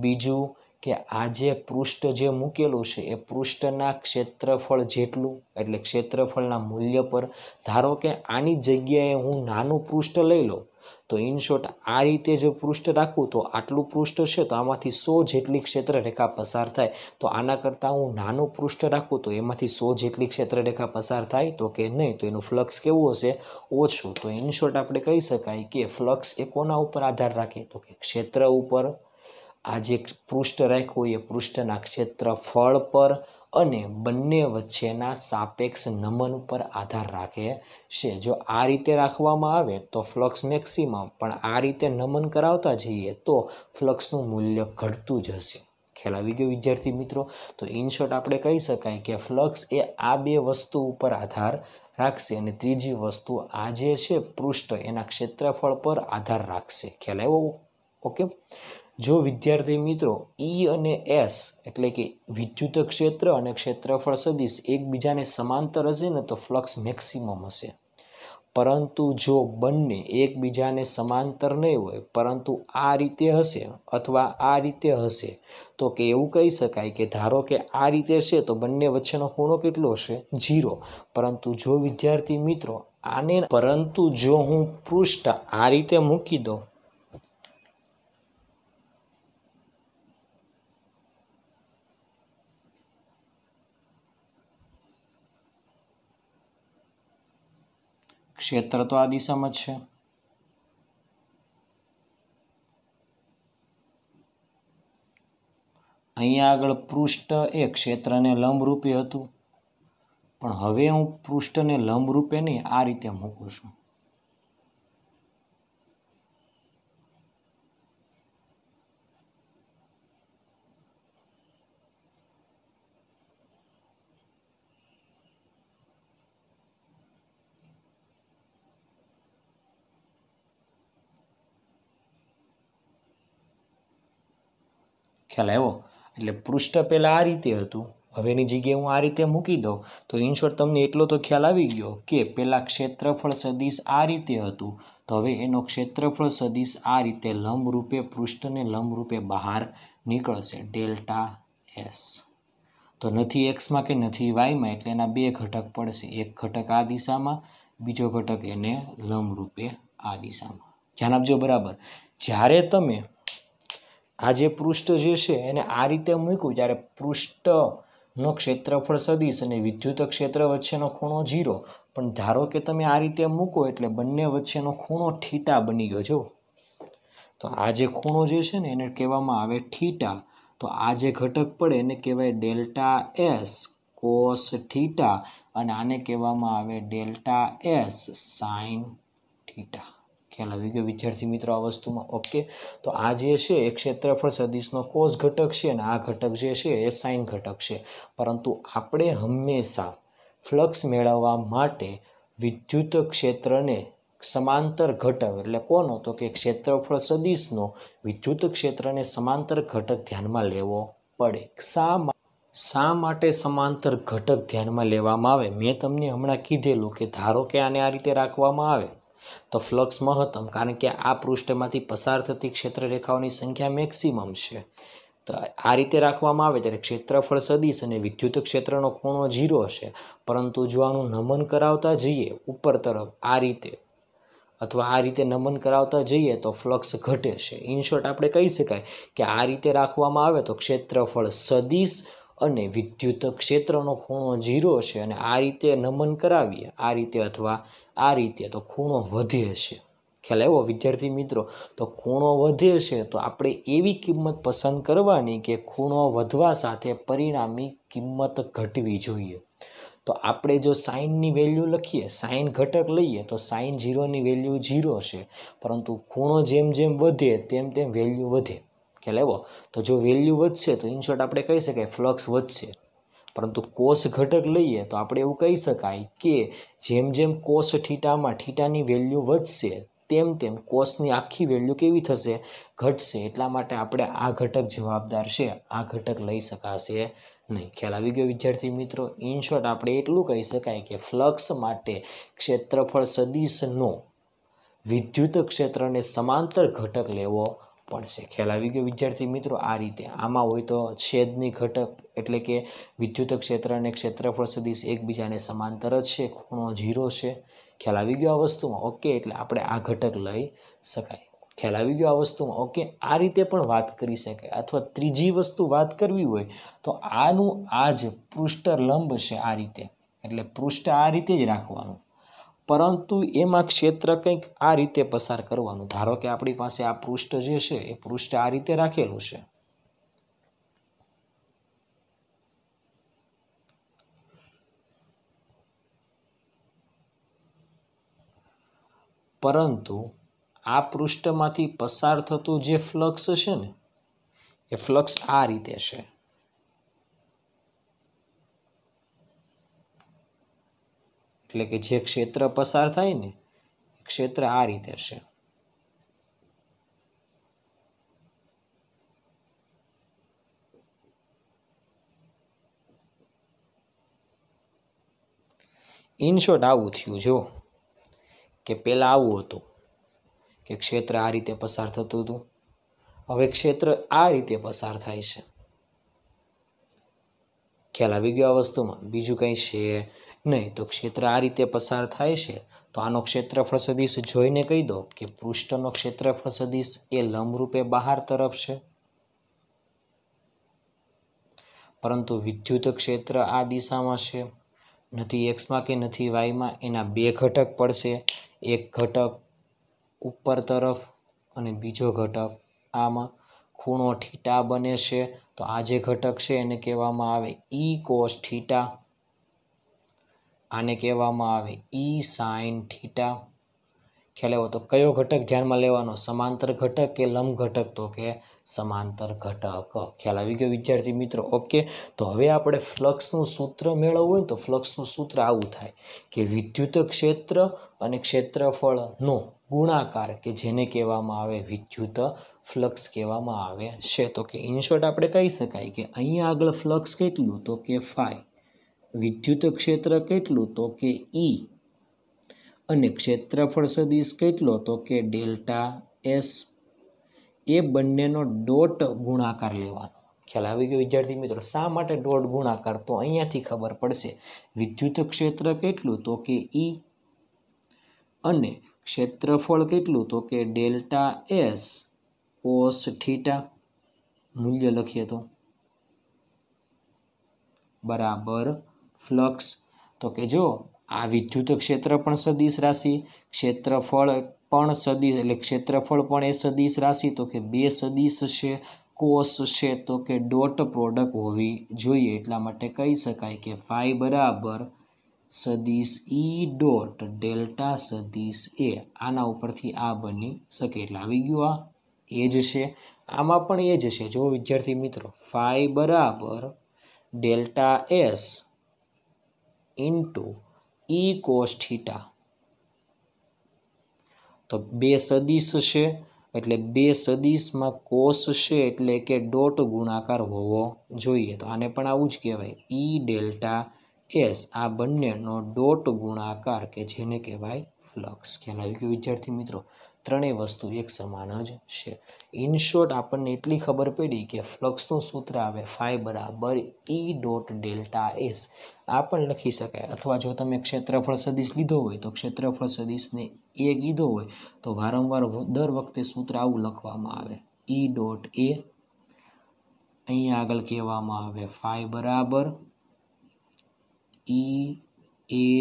બીજું કે આ જે પૃષ્ઠ જે મૂકેલું છે એ પૃષ્ઠના ક્ષેત્રફળ જેટલું એટલે ક્ષેત્રફળના મૂલ્ય પર ધારો કે આની જગ્યાએ હું નાનું પૃષ્ઠ લઈ લઉં તો ઇન શોર્ટ આ રીતે જો પૃષ્ઠ રાખું તો આટલું પૃષ્ઠ છે તો આમાંથી સો જેટલી ક્ષેત્ર રેખા પસાર થાય તો આના કરતાં હું નાનું પૃષ્ઠ રાખું તો એમાંથી સો જેટલી ક્ષેત્રરેખા પસાર થાય તો કે નહીં તો એનું ફ્લક્સ કેવું હશે ઓછું તો ઇનશોર્ટ આપણે કહી શકાય કે ફ્લક્સ એ કોના ઉપર આધાર રાખે તો કે ક્ષેત્ર ઉપર આ જે પૃષ્ઠ રાખ્યું એ પૃષ્ઠના ક્ષેત્રફળ પર અને બંને વચ્ચેના સાપેક્ષ નમન પર આધાર રાખે છે જો આ રીતે રાખવામાં આવે તો ફ્લક્સ મેક્સિમમ પણ આ રીતે નમન કરાવતા જઈએ તો ફ્લક્સનું મૂલ્ય ઘટતું જ હશે ખ્યાલ આવી ગયો વિદ્યાર્થી મિત્રો તો ઇન શોર્ટ આપણે કહી શકાય કે ફ્લક્સ એ આ બે વસ્તુ ઉપર આધાર રાખશે અને ત્રીજી વસ્તુ આ જે છે પૃષ્ઠ એના ક્ષેત્રફળ પર આધાર રાખશે ખ્યાલ આવ્યો ઓકે જો વિદ્યાર્થી મિત્રો ઈ e અને એસ એટલે કે વિદ્યુત ક્ષેત્ર અને ક્ષેત્રફળ સદિશ એકબીજાને સમાંતર હશે ને તો ફ્લક્સ મેક્સિમમ હશે પરંતુ જો બંને એકબીજાને સમાંતર નહીં હોય પરંતુ આ રીતે હશે અથવા આ રીતે હશે તો કે એવું કહી શકાય કે ધારો કે આ રીતે છે તો બંને વચ્ચેનો ખૂણો કેટલો હશે ઝીરો પરંતુ જો વિદ્યાર્થી મિત્રો આને પરંતુ જો હું પૃષ્ઠ આ રીતે મૂકી દઉં ક્ષેત્ર તો આ દિશામાં જ છે અહીંયા આગળ પૃષ્ઠ એ ક્ષેત્રને લંબરૂપે હતું પણ હવે હું પૃષ્ઠને લંબરૂપે નહીં આ રીતે મૂકું છું ખ્યાલ આવ્યો એટલે પૃષ્ઠ પહેલાં આ રીતે હતું હવેની જગ્યાએ હું આ રીતે મૂકી દઉં તો ઇન શોર્ટ તમને એટલો તો ખ્યાલ આવી ગયો કે પહેલાં ક્ષેત્રફળ સદીશ આ રીતે હતું તો હવે એનો ક્ષેત્રફળ સદીશ આ રીતે લંબરૂપે પૃષ્ઠને લંબરૂપે બહાર નીકળશે ડેલ્ટા એસ તો નથી એક્સમાં કે નથી વાયમાં એટલે એના બે ઘટક પડશે એક ઘટક આ દિશામાં બીજો ઘટક એને લંબરૂપે આ દિશામાં ધ્યાન આપજો બરાબર જ્યારે તમે આ જે પૃષ્ઠ જે છે એને આ રીતે મૂક્યું જ્યારે પૃષ્ઠનો ક્ષેત્રફળ સદીશ અને વિદ્યુત ક્ષેત્ર વચ્ચેનો ખૂણો ઝીરો પણ ધારો કે તમે આ રીતે મૂકો એટલે બંને વચ્ચેનો ખૂણો ઠીટા બની ગયો જો તો આ જે ખૂણો જે છે ને એને કહેવામાં આવે ઠીટા તો આ જે ઘટક પડે એને કહેવાય ડેલ્ટા એસ કોસ ઠીટા અને આને કહેવામાં આવે ડેલ્ટા એસ સાઇન ઠીટા ખ્યાલ આવી ગયો વિદ્યાર્થી મિત્રો આ વસ્તુમાં ઓકે તો આ જે છે એ ક્ષેત્રફળ સદિશનો કોષ ઘટક છે અને આ ઘટક જે છે એ સાઇન ઘટક છે પરંતુ આપણે હંમેશા ફ્લક્સ મેળવવા માટે વિદ્યુત ક્ષેત્રને સમાંતર ઘટક એટલે કોનો તો કે ક્ષેત્રફળ સદિશનો વિદ્યુત ક્ષેત્રને સમાંતર ઘટક ધ્યાનમાં લેવો પડે શા શા માટે સમાંતર ઘટક ધ્યાનમાં લેવામાં આવે મેં તમને હમણાં કીધેલું કે ધારો કે આને આ રીતે રાખવામાં આવે તો ફ્લક્સ મહત્તમ કારણ કે આ પૃષ્ઠમાંથી પસાર થતી ક્ષેત્રરેખાઓની સંખ્યા મેક્સિમમ છે તો આ રીતે રાખવામાં આવે ત્યારે ક્ષેત્રફળ સદીશ અને વિદ્યુત ક્ષેત્રનો ખૂણો ઝીરો છે પરંતુ જો આનું નમન કરાવતા જઈએ ઉપર તરફ આ રીતે અથવા આ રીતે નમન કરાવતા જઈએ તો ફ્લક્સ ઘટે છે ઇનશોર્ટ આપણે કહી શકાય કે આ રીતે રાખવામાં આવે તો ક્ષેત્રફળ સદીશ અને વિદ્યુત ક્ષેત્રનો ખૂણો ઝીરો છે અને આ રીતે નમન કરાવીએ આ રીતે અથવા આ રીતે તો ખૂણો વધે છે ખ્યાલ એવો વિદ્યાર્થી મિત્રો તો ખૂણો વધે છે તો આપણે એવી કિંમત પસંદ કરવાની કે ખૂણો વધવા સાથે પરિણામી કિંમત ઘટવી જોઈએ તો આપણે જો સાઇનની વેલ્યુ લખીએ સાઇન ઘટક લઈએ તો સાઇન ઝીરોની વેલ્યુ ઝીરો છે પરંતુ ખૂણો જેમ જેમ વધે તેમ તેમ વેલ્યુ વધે ખ્યાલ આવ્યો તો જો વેલ્યુ વધશે તો ઇન શોર્ટ આપણે કહી શકાય ફ્લક્સ વધશે પરંતુ કોષ ઘટક લઈએ તો આપણે એવું કહી શકાય કે જેમ જેમ કોષ ઠીટામાં ઠીટાની વેલ્યુ વધશે તેમ તેમ કોષની આખી વેલ્યુ કેવી થશે ઘટશે એટલા માટે આપણે આ ઘટક જવાબદાર છે આ ઘટક લઈ શકાશે નહીં ખ્યાલ આવી ગયો વિદ્યાર્થી મિત્રો ઇન શોર્ટ આપણે એટલું કહી શકાય કે ફ્લક્સ માટે ક્ષેત્રફળ સદીશનો વિદ્યુત ક્ષેત્રને સમાંતર ઘટક લેવો પડશે ખ્યાલ આવી ગયો વિદ્યાર્થી મિત્રો આ રીતે આમાં હોય તો છેદની ઘટક એટલે કે વિદ્યુત ક્ષેત્ર અને ક્ષેત્રફળ સદીશ એકબીજાને સમાંતર જ છે ખૂણો ઝીરો છે ખ્યાલ આવી ગયો આ વસ્તુમાં ઓકે એટલે આપણે આ ઘટક લઈ શકાય ખ્યાલ આવી ગયો આ વસ્તુમાં ઓકે આ રીતે પણ વાત કરી શકાય અથવા ત્રીજી વસ્તુ વાત કરવી હોય તો આનું આ જ પૃષ્ઠ લંબ છે આ રીતે એટલે પૃષ્ઠ આ રીતે જ રાખવાનું પરંતુ એમાં ક્ષેત્ર કંઈક આ રીતે પસાર કરવાનું ધારો કે આપણી પાસે આ પૃષ્ઠ જે છે એ પૃષ્ઠ આ રીતે રાખેલું છે પરંતુ આ પૃષ્ઠમાંથી પસાર થતું જે ફ્લક્સ છે ને એ ફ્લક્સ આ રીતે છે એટલે કે જે ક્ષેત્ર પસાર થાય ને ક્ષેત્ર આ રીતે છે ઇનશોર્ટ આવું થયું જો કે પહેલાં આવું હતું કે ક્ષેત્ર આ રીતે પસાર થતું હતું હવે ક્ષેત્ર આ રીતે પસાર થાય છે ખ્યાલ આવી ગયો આ વસ્તુમાં બીજું કંઈ છે નહીં તો ક્ષેત્ર આ રીતે પસાર થાય છે તો આનો ક્ષેત્રફળ સદીશ જોઈને કહી દો કે પૃષ્ઠનો ક્ષેત્રફળ સદીશ એ લંબરૂપે બહાર તરફ છે પરંતુ વિદ્યુત ક્ષેત્ર આ દિશામાં છે નથી એક્સમાં કે નથી વાયમાં એના બે ઘટક પડશે એક ઘટક ઉપર તરફ અને બીજો ઘટક આમાં ખૂણો ઠીટા બને છે તો આ જે ઘટક છે એને કહેવામાં આવે ઈ કોસ ઠીટા આને કહેવામાં આવે ઈ સાઇન થીટા ખ્યાલ આવ્યો તો કયો ઘટક ધ્યાનમાં લેવાનો સમાંતર ઘટક કે લંબ ઘટક તો કે સમાંતર ઘટક ખ્યાલ આવી ગયો વિદ્યાર્થી મિત્રો ઓકે તો હવે આપણે ફ્લક્સનું સૂત્ર મેળવવું હોય તો ફ્લક્સનું સૂત્ર આવું થાય કે વિદ્યુત ક્ષેત્ર અને ક્ષેત્રફળનો ગુણાકાર કે જેને કહેવામાં આવે વિદ્યુત ફ્લક્સ કહેવામાં આવે છે તો કે ઇનશોર્ટ આપણે કહી શકાય કે અહીંયા આગળ ફ્લક્સ કેટલું તો કે ફાઈ વિદ્યુત ક્ષેત્ર કેટલું તો કે ઈ e? અને ક્ષેત્રફળ સદીશ કેટલો તો કે ડેલ્ટા એસ એ બંનેનો ડોટ ગુણાકાર લેવાનો ખ્યાલ આવી ગયો વિદ્યાર્થી મિત્રો શા માટે ડોટ ગુણાકાર તો અહીંયાથી ખબર પડશે વિદ્યુત ક્ષેત્ર કેટલું તો કે ઈ e? અને ક્ષેત્રફળ કેટલું તો કે ડેલ્ટા એસ કોસ થીટા મૂલ્ય લખીએ તો બરાબર ફ્લક્સ તો કે જો આ વિદ્યુત ક્ષેત્ર પણ સદિશ રાશિ ક્ષેત્રફળ પણ સદીશ એટલે ક્ષેત્રફળ પણ એ સદીશ રાશિ તો કે બે સદીશ છે કોષ છે તો કે ડોટ પ્રોડક્ટ હોવી જોઈએ એટલા માટે કહી શકાય કે ફાઈ બરાબર સદીશ ઈ e ડોટ ડેલ્ટા સદીશ એ આના ઉપરથી આ બની શકે એટલે આવી ગયું આ એ જ છે આમાં પણ એ જ છે જો વિદ્યાર્થી મિત્રો ફાઈ બરાબર delta S into E cos theta તો બે સદીશ છે એટલે બે સદીશમાં કોસ છે એટલે કે ડોટ ગુણાકાર હોવો જોઈએ તો આને પણ આવું જ કહેવાય ઈ ડેલ્ટા એસ આ બંનેનો ડોટ ગુણાકાર કે જેને કહેવાય ફ્લક્સ ખ્યાલ આવી ગયો વિદ્યાર્થી મિત્રો ત્રણેય વસ્તુ એક સમાન જ છે ઇન શોર્ટ આપણને એટલી ખબર પડી કે ફ્લક્સનું સૂત્ર આવે ફાઈ બરાબર ઈ ડોટ ડેલ્ટા એસ આ પણ લખી શકાય અથવા જો તમે ક્ષેત્રફળ સદીશ લીધો હોય તો ક્ષેત્રફળ સદીશને એ લીધો હોય તો વારંવાર દર વખતે સૂત્ર આવું લખવામાં આવે ઈ ડોટ એ અહીંયા આગળ કહેવામાં આવે ફાઈ બરાબર ઈ એ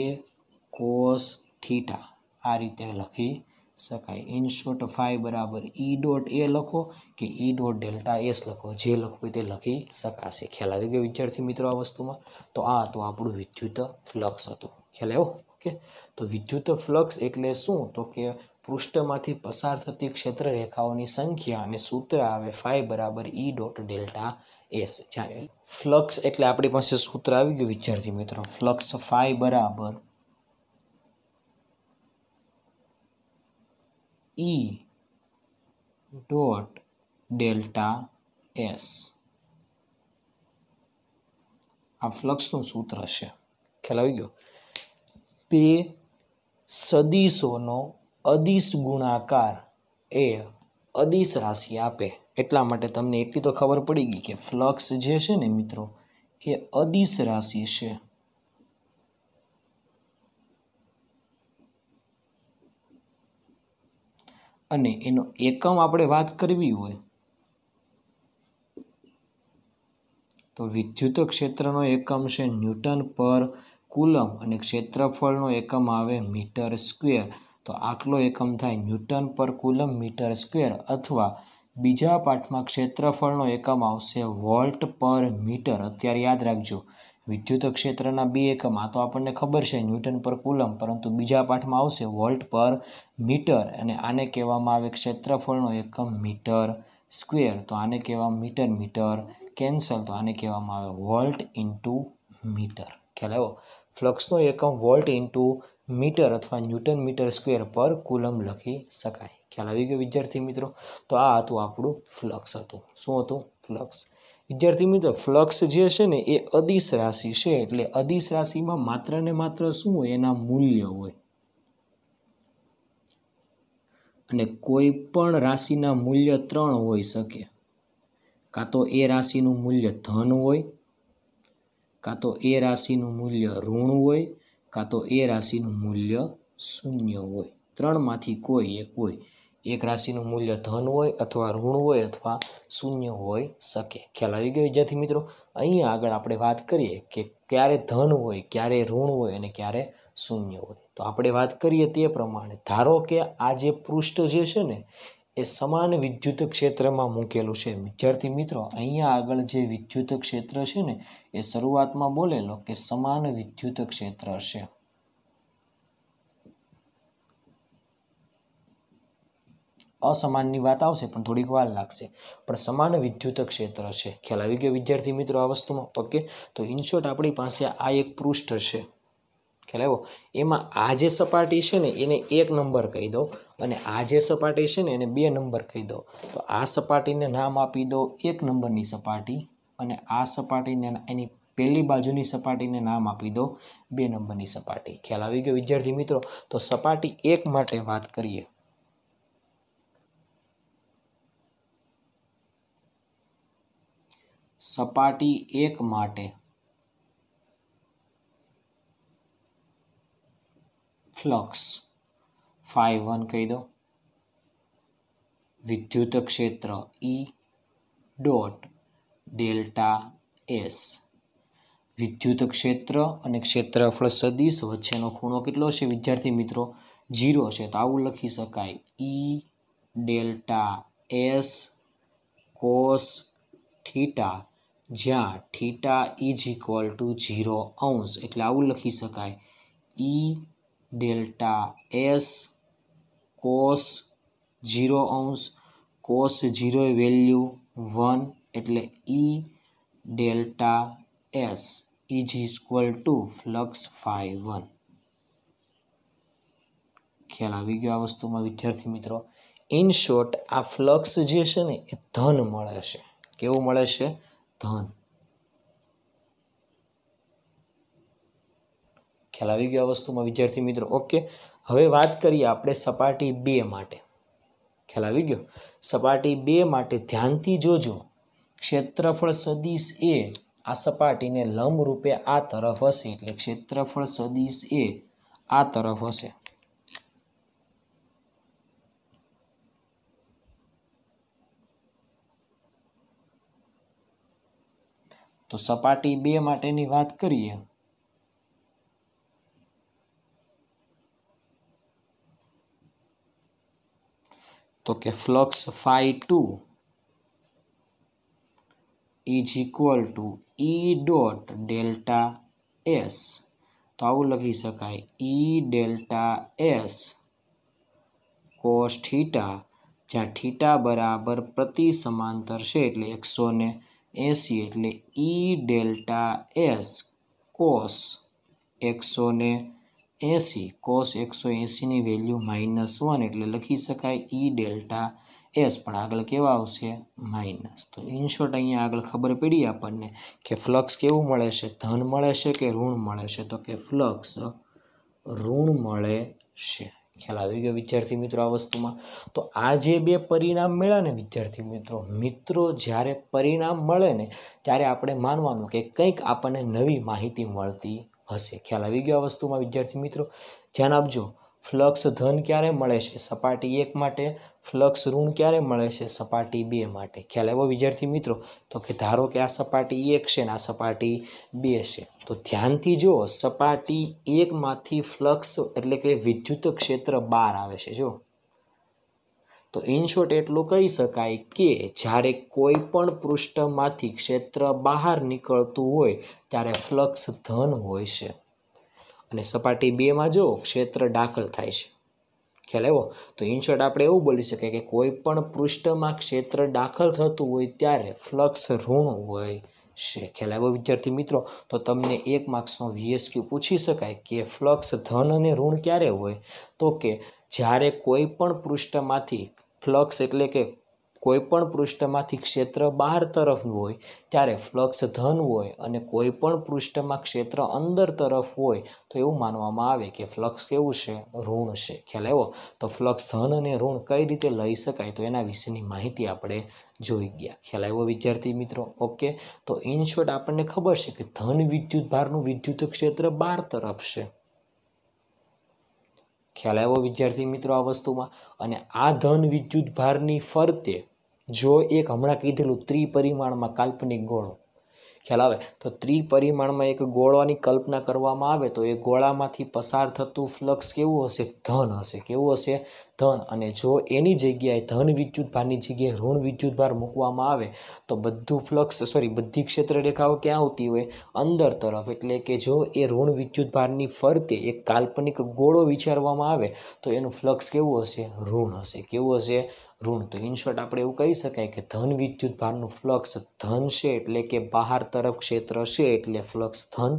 કોસ થીટા આ રીતે લખી શકાય ઇન શોર્ટ ફાઈ બરાબર ઈ ડોટ એ લખો કે ઈ ડોટ ડેલ્ટા એસ લખો જે લખવું તે લખી શકાશે ખ્યાલ આવી ગયો વિદ્યાર્થી મિત્રો આ વસ્તુમાં તો આ હતું આપણું વિદ્યુત ફ્લક્સ હતું ખ્યાલ એવો ઓકે તો વિદ્યુત ફ્લક્સ એટલે શું તો કે પૃષ્ઠમાંથી પસાર થતી ક્ષેત્ર રેખાઓની સંખ્યા અને સૂત્ર આવે ફાઈ બરાબર ઈ ડોટ ડેલ્ટા એસ જ્યારે ફ્લક્સ એટલે આપણી પાસે સૂત્ર આવી ગયું વિદ્યાર્થી મિત્રો ફ્લક્સ ફાઈ બરાબર ઈ ડોટ ડેલ્ટા એસ આ ફ્લક્સનું સૂત્ર છે ખ્યાલ આવી ગયો બે સદીશોનો અદિશ ગુણાકાર એ અદિશ રાશિ આપે એટલા માટે તમને એટલી તો ખબર પડી ગઈ કે ફ્લક્સ જે છે ને મિત્રો એ અદિશ રાશિ છે અને એનો એકમ આપણે વાત કરવી હોય તો વિદ્યુત ક્ષેત્રનો એકમ છે ન્યૂટન પર કુલમ અને ક્ષેત્રફળનો એકમ આવે મીટર સ્ક્વેર તો આટલો એકમ થાય ન્યૂટન પર કુલમ મીટર સ્ક્વેર અથવા બીજા પાઠમાં ક્ષેત્રફળનો એકમ આવશે વોલ્ટ પર મીટર અત્યારે યાદ રાખજો વિદ્યુત ક્ષેત્રના બે એકમાં તો આપણને ખબર છે ન્યૂટન પર કુલમ પરંતુ બીજા પાઠમાં આવશે વોલ્ટ પર મીટર અને આને કહેવામાં આવે ક્ષેત્રફળનો એકમ મીટર સ્ક્વેર તો આને કહેવા મીટર મીટર કેન્સલ તો આને કહેવામાં આવે વોલ્ટ ઇન્ટુ મીટર ખ્યાલ આવ્યો ફ્લક્સનો એકમ વોલ્ટ ઇન્ટુ મીટર અથવા ન્યૂટન મીટર સ્ક્વેર પર કુલમ લખી શકાય ખ્યાલ આવી ગયો વિદ્યાર્થી મિત્રો તો આ હતું આપણું ફ્લક્સ હતું શું હતું ફ્લક્સ વિદ્યાર્થી મિત્રો ફ્લક્ષ જે છે ને એ અદિશ રાશિ છે એટલે અદિશ રાશિમાં માત્ર ને માત્ર શું હોય એના મૂલ્ય હોય અને કોઈ પણ રાશિના મૂલ્ય ત્રણ હોઈ શકે કાં તો એ રાશિનું મૂલ્ય ધન હોય કાં તો એ રાશિનું મૂલ્ય ઋણ હોય કાં તો એ રાશિનું મૂલ્ય શૂન્ય હોય ત્રણમાંથી કોઈ એક હોય એક રાશિનું મૂલ્ય ધન હોય અથવા ઋણ હોય અથવા શૂન્ય હોઈ શકે ખ્યાલ આવી ગયો વિદ્યાર્થી મિત્રો અહીંયા આગળ આપણે વાત કરીએ કે ક્યારે ધન હોય ક્યારે ઋણ હોય અને ક્યારે શૂન્ય હોય તો આપણે વાત કરીએ તે પ્રમાણે ધારો કે આ જે પૃષ્ઠ જે છે ને એ સમાન વિદ્યુત ક્ષેત્રમાં મૂકેલું છે વિદ્યાર્થી મિત્રો અહીંયા આગળ જે વિદ્યુત ક્ષેત્ર છે ને એ શરૂઆતમાં બોલેલો કે સમાન વિદ્યુત ક્ષેત્ર છે અસમાનની વાત આવશે પણ થોડીક વાર લાગશે પણ સમાન વિદ્યુત ક્ષેત્ર છે ખ્યાલ આવી ગયો વિદ્યાર્થી મિત્રો આ વસ્તુમાં ઓકે તો ઇનશોર્ટ આપણી પાસે આ એક પૃષ્ઠ છે ખ્યાલ આવ્યો એમાં આ જે સપાટી છે ને એને એક નંબર કહી દો અને આ જે સપાટી છે ને એને બે નંબર કહી દો તો આ સપાટીને નામ આપી દો એક નંબરની સપાટી અને આ સપાટીને એની પહેલી બાજુની સપાટીને નામ આપી દો બે નંબરની સપાટી ખ્યાલ આવી ગયો વિદ્યાર્થી મિત્રો તો સપાટી એક માટે વાત કરીએ સપાટી એક માટે ફ્લક્સ ફાઈ વન કહી દો વિદ્યુત ક્ષેત્ર ઈ ડોટ ડેલ્ટા એસ વિદ્યુત ક્ષેત્ર અને ક્ષેત્રફળ સદીશ વચ્ચેનો ખૂણો કેટલો છે વિદ્યાર્થી મિત્રો ઝીરો છે તો આવું લખી શકાય E delta S cos theta જ્યાં theta is equal to zero અંશ એટલે આવું લખી શકાય E delta S cos zero અંશ કોસ ઝીરો વેલ્યુ વન એટલે E delta S is equal to flux phi one ખ્યાલ આવી ગયો આ વસ્તુમાં વિદ્યાર્થી મિત્રો ઇન શોર્ટ આ ફ્લક્સ જે છે ને એ ધન મળે છે કેવું મળે છે ધન ખ્યાલ આવી ગયો વસ્તુમાં વિદ્યાર્થી મિત્રો ઓકે હવે વાત કરીએ આપણે સપાટી બે માટે ખ્યાલ આવી ગયો સપાટી બે માટે ધ્યાનથી જોજો ક્ષેત્રફળ સદીશ એ આ સપાટીને લંબરૂપે આ તરફ હશે એટલે ક્ષેત્રફળ સદીશ એ આ તરફ હશે તો સપાટી બે માટેની વાત કરીએ તો કે flux phi two is equal to E e dot delta S તો આવું લખી શકાય E e delta S cos theta જ્યાં થીટા બરાબર પ્રતિ સમાંતર છે એટલે એકસો ને એંસી એટલે ઈ ડેલ્ટા એસ કોસ એકસો ને એંસી કોસ એકસો એંસીની વેલ્યુ માઇનસ વન એટલે લખી શકાય ઈ ડેલ્ટા એસ પણ આગળ કેવા આવશે માઇનસ તો ઇનશોર્ટ શોર્ટ અહીંયા આગળ ખબર પડી આપણને કે ફ્લક્સ કેવું મળે છે ધન મળે છે કે ઋણ મળે છે તો કે ફ્લક્સ ઋણ મળે છે ખ્યાલ આવી ગયો વિદ્યાર્થી મિત્રો આ વસ્તુમાં તો આ જે બે પરિણામ મળ્યા ને વિદ્યાર્થી મિત્રો મિત્રો જ્યારે પરિણામ મળે ને ત્યારે આપણે માનવાનું કે કંઈક આપણને નવી માહિતી મળતી હશે ખ્યાલ આવી ગયો આ વસ્તુમાં વિદ્યાર્થી મિત્રો ધ્યાન આપજો ફ્લક્સ ધન ક્યારે મળે છે સપાટી એક માટે ફ્લક્સ ઋણ ક્યારે મળે છે સપાટી બે માટે ખ્યાલ આવ્યો વિદ્યાર્થી મિત્રો તો કે ધારો કે આ સપાટી એક છે ને આ સપાટી બે છે તો ધ્યાનથી જુઓ સપાટી એકમાંથી ફ્લક્સ એટલે કે વિદ્યુત ક્ષેત્ર બહાર આવે છે જો તો ઇનશોર્ટ એટલું કહી શકાય કે જ્યારે કોઈ પણ પૃષ્ઠમાંથી ક્ષેત્ર બહાર નીકળતું હોય ત્યારે ફ્લક્સ ધન હોય છે અને સપાટી બેમાં જો ક્ષેત્ર દાખલ થાય છે ખ્યાલ આવ્યો તો ઇન્શોર્ટ આપણે એવું બોલી શકીએ કે કોઈ પણ પૃષ્ઠમાં ક્ષેત્ર દાખલ થતું હોય ત્યારે ફ્લક્સ ઋણ હોય છે ખ્યાલ આવ્યો વિદ્યાર્થી મિત્રો તો તમને એક માર્ક્સનો વીએસક્યુ પૂછી શકાય કે ફ્લક્સ ધન અને ઋણ ક્યારે હોય તો કે જ્યારે કોઈ પણ પૃષ્ઠમાંથી ફ્લક્સ એટલે કે કોઈપણ પૃષ્ઠમાંથી ક્ષેત્ર બહાર તરફ હોય ત્યારે ફ્લક્સ ધન હોય અને કોઈપણ પૃષ્ઠમાં ક્ષેત્ર અંદર તરફ હોય તો એવું માનવામાં આવે કે ફ્લક્સ કેવું છે ઋણ છે ખ્યાલ આવ્યો તો ફ્લક્સ ધન અને ઋણ કઈ રીતે લઈ શકાય તો એના વિશેની માહિતી આપણે જોઈ ગયા ખ્યાલ આવ્યો વિદ્યાર્થી મિત્રો ઓકે તો ઇન શોર્ટ આપણને ખબર છે કે ધન વિદ્યુત ભારનું વિદ્યુત ક્ષેત્ર બાર તરફ છે ખ્યાલ આવ્યો વિદ્યાર્થી મિત્રો આ વસ્તુમાં અને આ ધન વિદ્યુત ભારની ફરતે જો એક હમણાં કીધેલું ત્રિપરિમાણમાં કાલ્પનિક ગોળો ખ્યાલ આવે તો ત્રિપરિમાણમાં એક ગોળાની કલ્પના કરવામાં આવે તો એ ગોળામાંથી પસાર થતું ફ્લક્સ કેવું હશે ધન હશે કેવું હશે ધન અને જો એની જગ્યાએ ધન વિદ્યુતભારની જગ્યાએ ઋણ વિદ્યુતભાર મૂકવામાં આવે તો બધું ફ્લક્સ સોરી બધી ક્ષેત્ર રેખાઓ ક્યાં આવતી હોય અંદર તરફ એટલે કે જો એ ઋણ વિદ્યુતભારની ફરતે એક કાલ્પનિક ગોળો વિચારવામાં આવે તો એનું ફ્લક્સ કેવું હશે ઋણ હશે કેવું હશે ઋણ તો ઇનશોર્ટ આપણે એવું કહી શકાય કે ધન વિદ્યુત ભારનું ફ્લક્સ ધન છે એટલે કે બહાર તરફ ક્ષેત્ર છે એટલે ફ્લક્સ ધન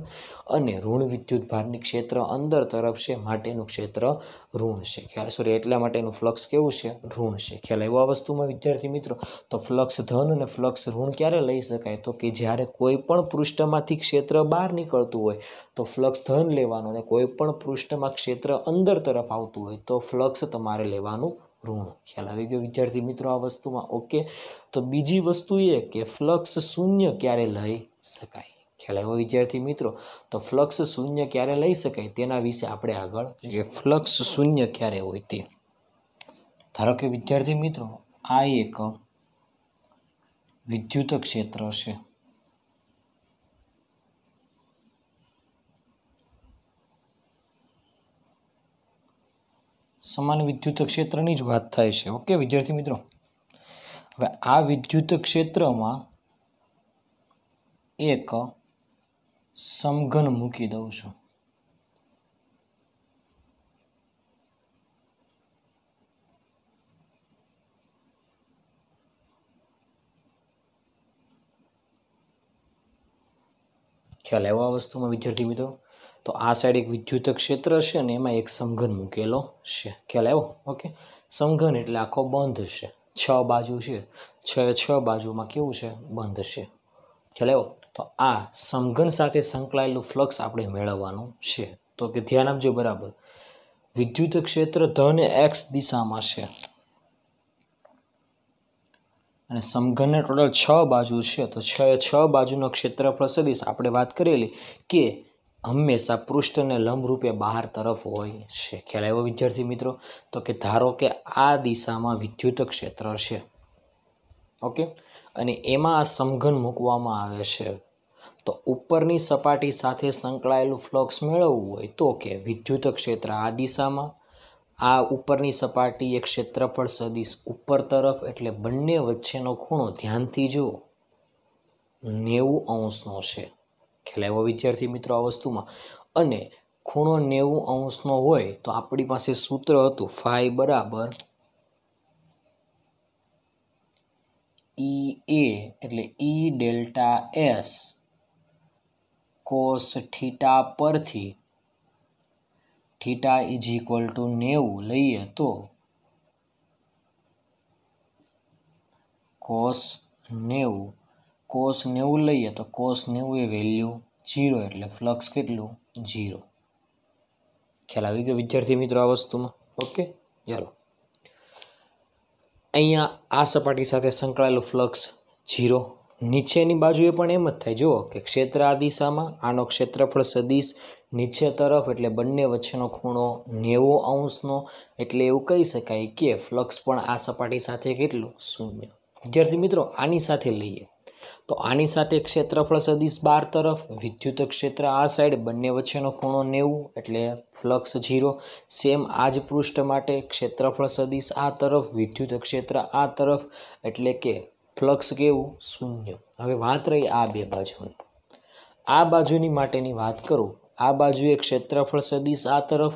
અને ઋણ વિદ્યુત ભારની ક્ષેત્ર અંદર તરફ છે માટેનું ક્ષેત્ર ઋણ છે ખ્યાલ સોરી એટલા માટેનું ફ્લક્સ કેવું છે ઋણ છે ખ્યાલ એવા વસ્તુમાં વિદ્યાર્થી મિત્રો તો ફ્લક્સ ધન અને ફ્લક્સ ઋણ ક્યારે લઈ શકાય તો કે જ્યારે કોઈ પણ પૃષ્ઠમાંથી ક્ષેત્ર બહાર નીકળતું હોય તો ફ્લક્સ ધન લેવાનું અને કોઈ પણ પૃષ્ઠમાં ક્ષેત્ર અંદર તરફ આવતું હોય તો ફ્લક્સ તમારે લેવાનું ઋણ ખ્યાલ આવી ગયો વિદ્યાર્થી મિત્રો આ વસ્તુમાં ઓકે તો બીજી વસ્તુ એ કે ફ્લક્સ શૂન્ય ક્યારે લઈ શકાય ખ્યાલ આવ્યો વિદ્યાર્થી મિત્રો તો ફ્લક્સ શૂન્ય ક્યારે લઈ શકાય તેના વિશે આપણે આગળ જે ફ્લક્સ શૂન્ય ક્યારે હોય તે ધારો કે વિદ્યાર્થી મિત્રો આ એક વિદ્યુત ક્ષેત્ર છે સમાન વિદ્યુત ક્ષેત્રની જ વાત થાય છે ઓકે વિદ્યાર્થી મિત્રો હવે આ વિદ્યુત ક્ષેત્રમાં એક સમઘન મૂકી દઉં છું ખ્યાલ એવા વસ્તુમાં વિદ્યાર્થી મિત્રો તો આ સાઈડ એક વિદ્યુત ક્ષેત્ર છે અને એમાં એક સમઘન મૂકેલો છે ખ્યાલ આવ્યો ઓકે સમઘન એટલે આખો બંધ છે છ બાજુ છે છ છ બાજુમાં કેવું છે બંધ છે ખ્યાલ આવ્યો તો આ સમઘન સાથે સંકળાયેલું ફ્લક્સ આપણે મેળવવાનું છે તો કે ધ્યાન આપજો બરાબર વિદ્યુત ક્ષેત્ર ધન એક્સ દિશામાં છે અને સમઘનને ટોટલ છ બાજુ છે તો છ છ બાજુનો ક્ષેત્રફળ સદીશ આપણે વાત કરેલી કે હંમેશા પૃષ્ઠને લંબરૂપે બહાર તરફ હોય છે ખ્યાલ આવ્યો વિદ્યાર્થી મિત્રો તો કે ધારો કે આ દિશામાં વિદ્યુત ક્ષેત્ર છે ઓકે અને એમાં આ સમઘન મૂકવામાં આવે છે તો ઉપરની સપાટી સાથે સંકળાયેલું ફ્લક્સ મેળવવું હોય તો કે વિદ્યુત ક્ષેત્ર આ દિશામાં આ ઉપરની સપાટી એ ક્ષેત્રફળ સદીશ ઉપર તરફ એટલે બંને વચ્ચેનો ખૂણો ધ્યાનથી જુઓ નેવું અંશનો છે ખેલાવો વિદ્યાર્થી મિત્રો આ વસ્તુમાં અને ખૂણો નેવું અંશનો હોય તો આપણી પાસે સૂત્ર હતું ફાઈ બરાબર ઈ e એ એટલે E e delta S cos theta પરથી થીટા ઇઝ ઇક્વલ ટુ નેવું લઈએ તો કોસ નેવું કોસ નેવું લઈએ તો કોસ નેવું એ વેલ્યુ જીરો એટલે ફ્લક્સ કેટલું જીરો ખ્યાલ આવી ગયો વિદ્યાર્થી મિત્રો આ વસ્તુમાં ઓકે ચાલો અહીંયા આ સપાટી સાથે સંકળાયેલું ફ્લક્સ જીરો નીચેની બાજુએ પણ એમ જ થાય જુઓ કે ક્ષેત્ર આ દિશામાં આનો ક્ષેત્રફળ સદીશ નીચે તરફ એટલે બંને વચ્ચેનો ખૂણો નેવું અંશનો એટલે એવું કહી શકાય કે ફ્લક્સ પણ આ સપાટી સાથે કેટલું શૂન્ય વિદ્યાર્થી મિત્રો આની સાથે લઈએ તો આની સાથે ક્ષેત્રફળ સદીશ બાર તરફ વિદ્યુત ક્ષેત્ર આ સાઈડ બંને વચ્ચેનો ખૂણો નેવું એટલે ફ્લક્સ ઝીરો સેમ આ જ પૃષ્ઠ માટે ક્ષેત્રફળ સદિશ આ તરફ વિદ્યુત ક્ષેત્ર આ તરફ એટલે કે ફ્લક્સ કેવું શૂન્ય હવે વાત રહી આ બે બાજુની આ બાજુની માટેની વાત કરું આ બાજુએ ક્ષેત્રફળ સદીશ આ તરફ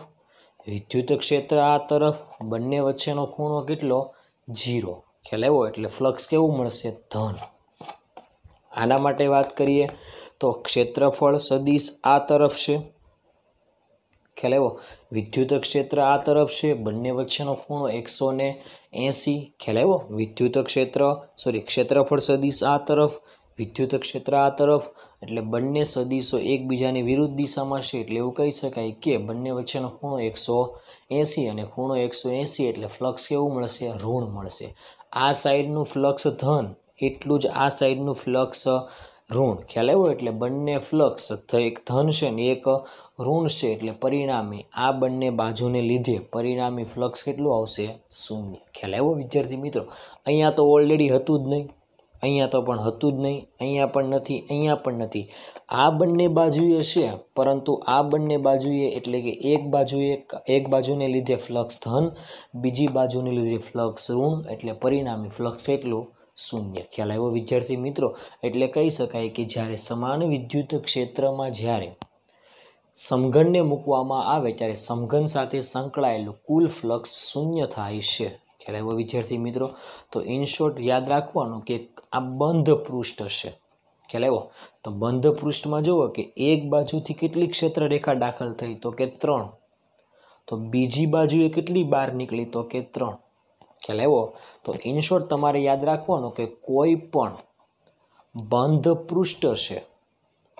વિદ્યુત ક્ષેત્ર આ તરફ બંને વચ્ચેનો ખૂણો કેટલો જીરો ખ્યાલ આવ્યો એટલે ફ્લક્સ કેવું મળશે ધન આના માટે વાત કરીએ તો ક્ષેત્રફળ સદીશ આ તરફ છે ખ્યાલ આવ્યો વિદ્યુત ક્ષેત્ર આ તરફ છે બંને વચ્ચેનો ખૂણો એકસો ને એંસી ખ્યાલ આવ્યો વિદ્યુત ક્ષેત્ર સોરી ક્ષેત્રફળ સદીશ આ તરફ વિદ્યુત ક્ષેત્ર આ તરફ એટલે બંને સદીશો એકબીજાની વિરુદ્ધ દિશામાં છે એટલે એવું કહી શકાય કે બંને વચ્ચેનો ખૂણો એકસો એંસી અને ખૂણો એકસો એંસી એટલે ફ્લક્સ કેવું મળશે ઋણ મળશે આ સાઈડનું ફ્લક્સ ધન એટલું જ આ સાઈડનું ફ્લક્સ ઋણ ખ્યાલ આવ્યો એટલે બંને ફ્લક્સ એક ધન છે ને એક ઋણ છે એટલે પરિણામી આ બંને બાજુને લીધે પરિણામી ફ્લક્સ કેટલું આવશે શૂન્ય ખ્યાલ આવ્યો વિદ્યાર્થી મિત્રો અહીંયા તો ઓલરેડી હતું જ નહીં અહીંયા તો પણ હતું જ નહીં અહીંયા પણ નથી અહીંયા પણ નથી આ બંને બાજુએ છે પરંતુ આ બંને બાજુએ એટલે કે એક બાજુએ એક બાજુને લીધે ફ્લક્સ ધન બીજી બાજુને લીધે ફ્લક્સ ઋણ એટલે પરિણામી ફ્લક્સ એટલું શૂન્ય ખ્યાલ આવ્યો વિદ્યાર્થી મિત્રો એટલે કહી શકાય કે જ્યારે સમાન વિદ્યુત ક્ષેત્રમાં જ્યારે સમઘનને મૂકવામાં આવે ત્યારે સમઘન સાથે સંકળાયેલું કુલ ફ્લક્સ શૂન્ય થાય છે ખ્યાલ આવ્યો વિદ્યાર્થી મિત્રો તો ઇન શોર્ટ યાદ રાખવાનું કે આ બંધ પૃષ્ઠ છે ખ્યાલ આવ્યો તો બંધ પૃષ્ઠમાં જુઓ કે એક બાજુથી કેટલી ક્ષેત્ર રેખા દાખલ થઈ તો કે ત્રણ તો બીજી બાજુએ કેટલી બહાર નીકળી તો કે ત્રણ ખ્યાલ એવો તો ઇનશોર્ટ તમારે યાદ રાખવાનું કે કોઈ પણ બંધ પૃષ્ઠ છે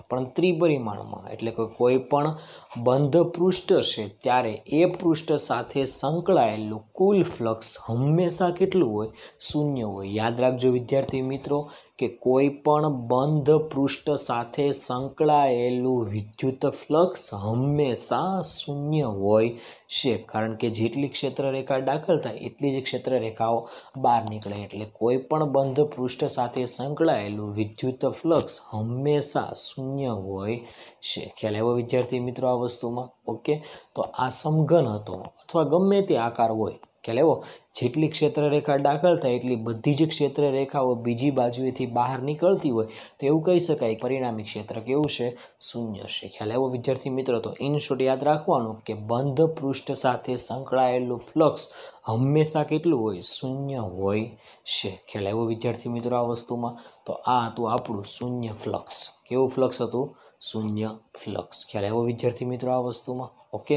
પણ ત્રિપરિમાણમાં એટલે કે કોઈ પણ બંધ પૃષ્ઠ છે ત્યારે એ પૃષ્ઠ સાથે સંકળાયેલું કુલ ફ્લક્સ હંમેશા કેટલું હોય શૂન્ય હોય યાદ રાખજો વિદ્યાર્થી મિત્રો કે કોઈ પણ બંધ પૃષ્ઠ સાથે સંકળાયેલું વિદ્યુત ફ્લક્સ હંમેશા શૂન્ય હોય છે કારણ કે જેટલી ક્ષેત્રરેખા દાખલ થાય એટલી જ ક્ષેત્રરેખાઓ બહાર નીકળે એટલે કોઈ પણ બંધ પૃષ્ઠ સાથે સંકળાયેલું વિદ્યુત ફ્લક્સ હંમેશા શૂન્ય હોય છે ખ્યાલ આવ્યો વિદ્યાર્થી મિત્રો આ વસ્તુમાં ઓકે તો આ સમઘન હતો અથવા ગમે તે આકાર હોય ખ્યાલ આવ્યો જેટલી ક્ષેત્ર રેખા દાખલ થાય એટલી બધી જ ક્ષેત્ર રેખાઓ બીજી બાજુએથી બહાર નીકળતી હોય તો એવું કહી શકાય પરિણામી ક્ષેત્ર કેવું છે શૂન્ય છે ખ્યાલ આવ્યો વિદ્યાર્થી મિત્રો તો ઇન શોર્ટ યાદ રાખવાનું કે બંધ પૃષ્ઠ સાથે સંકળાયેલું ફ્લક્સ હંમેશા કેટલું હોય શૂન્ય હોય છે ખ્યાલ આવ્યો વિદ્યાર્થી મિત્રો આ વસ્તુમાં તો આ હતું આપણું શૂન્ય ફ્લક્સ કેવું ફ્લક્સ હતું શૂન્ય ફ્લક્સ ખ્યાલ આવ્યો વિદ્યાર્થી મિત્રો આ વસ્તુમાં ઓકે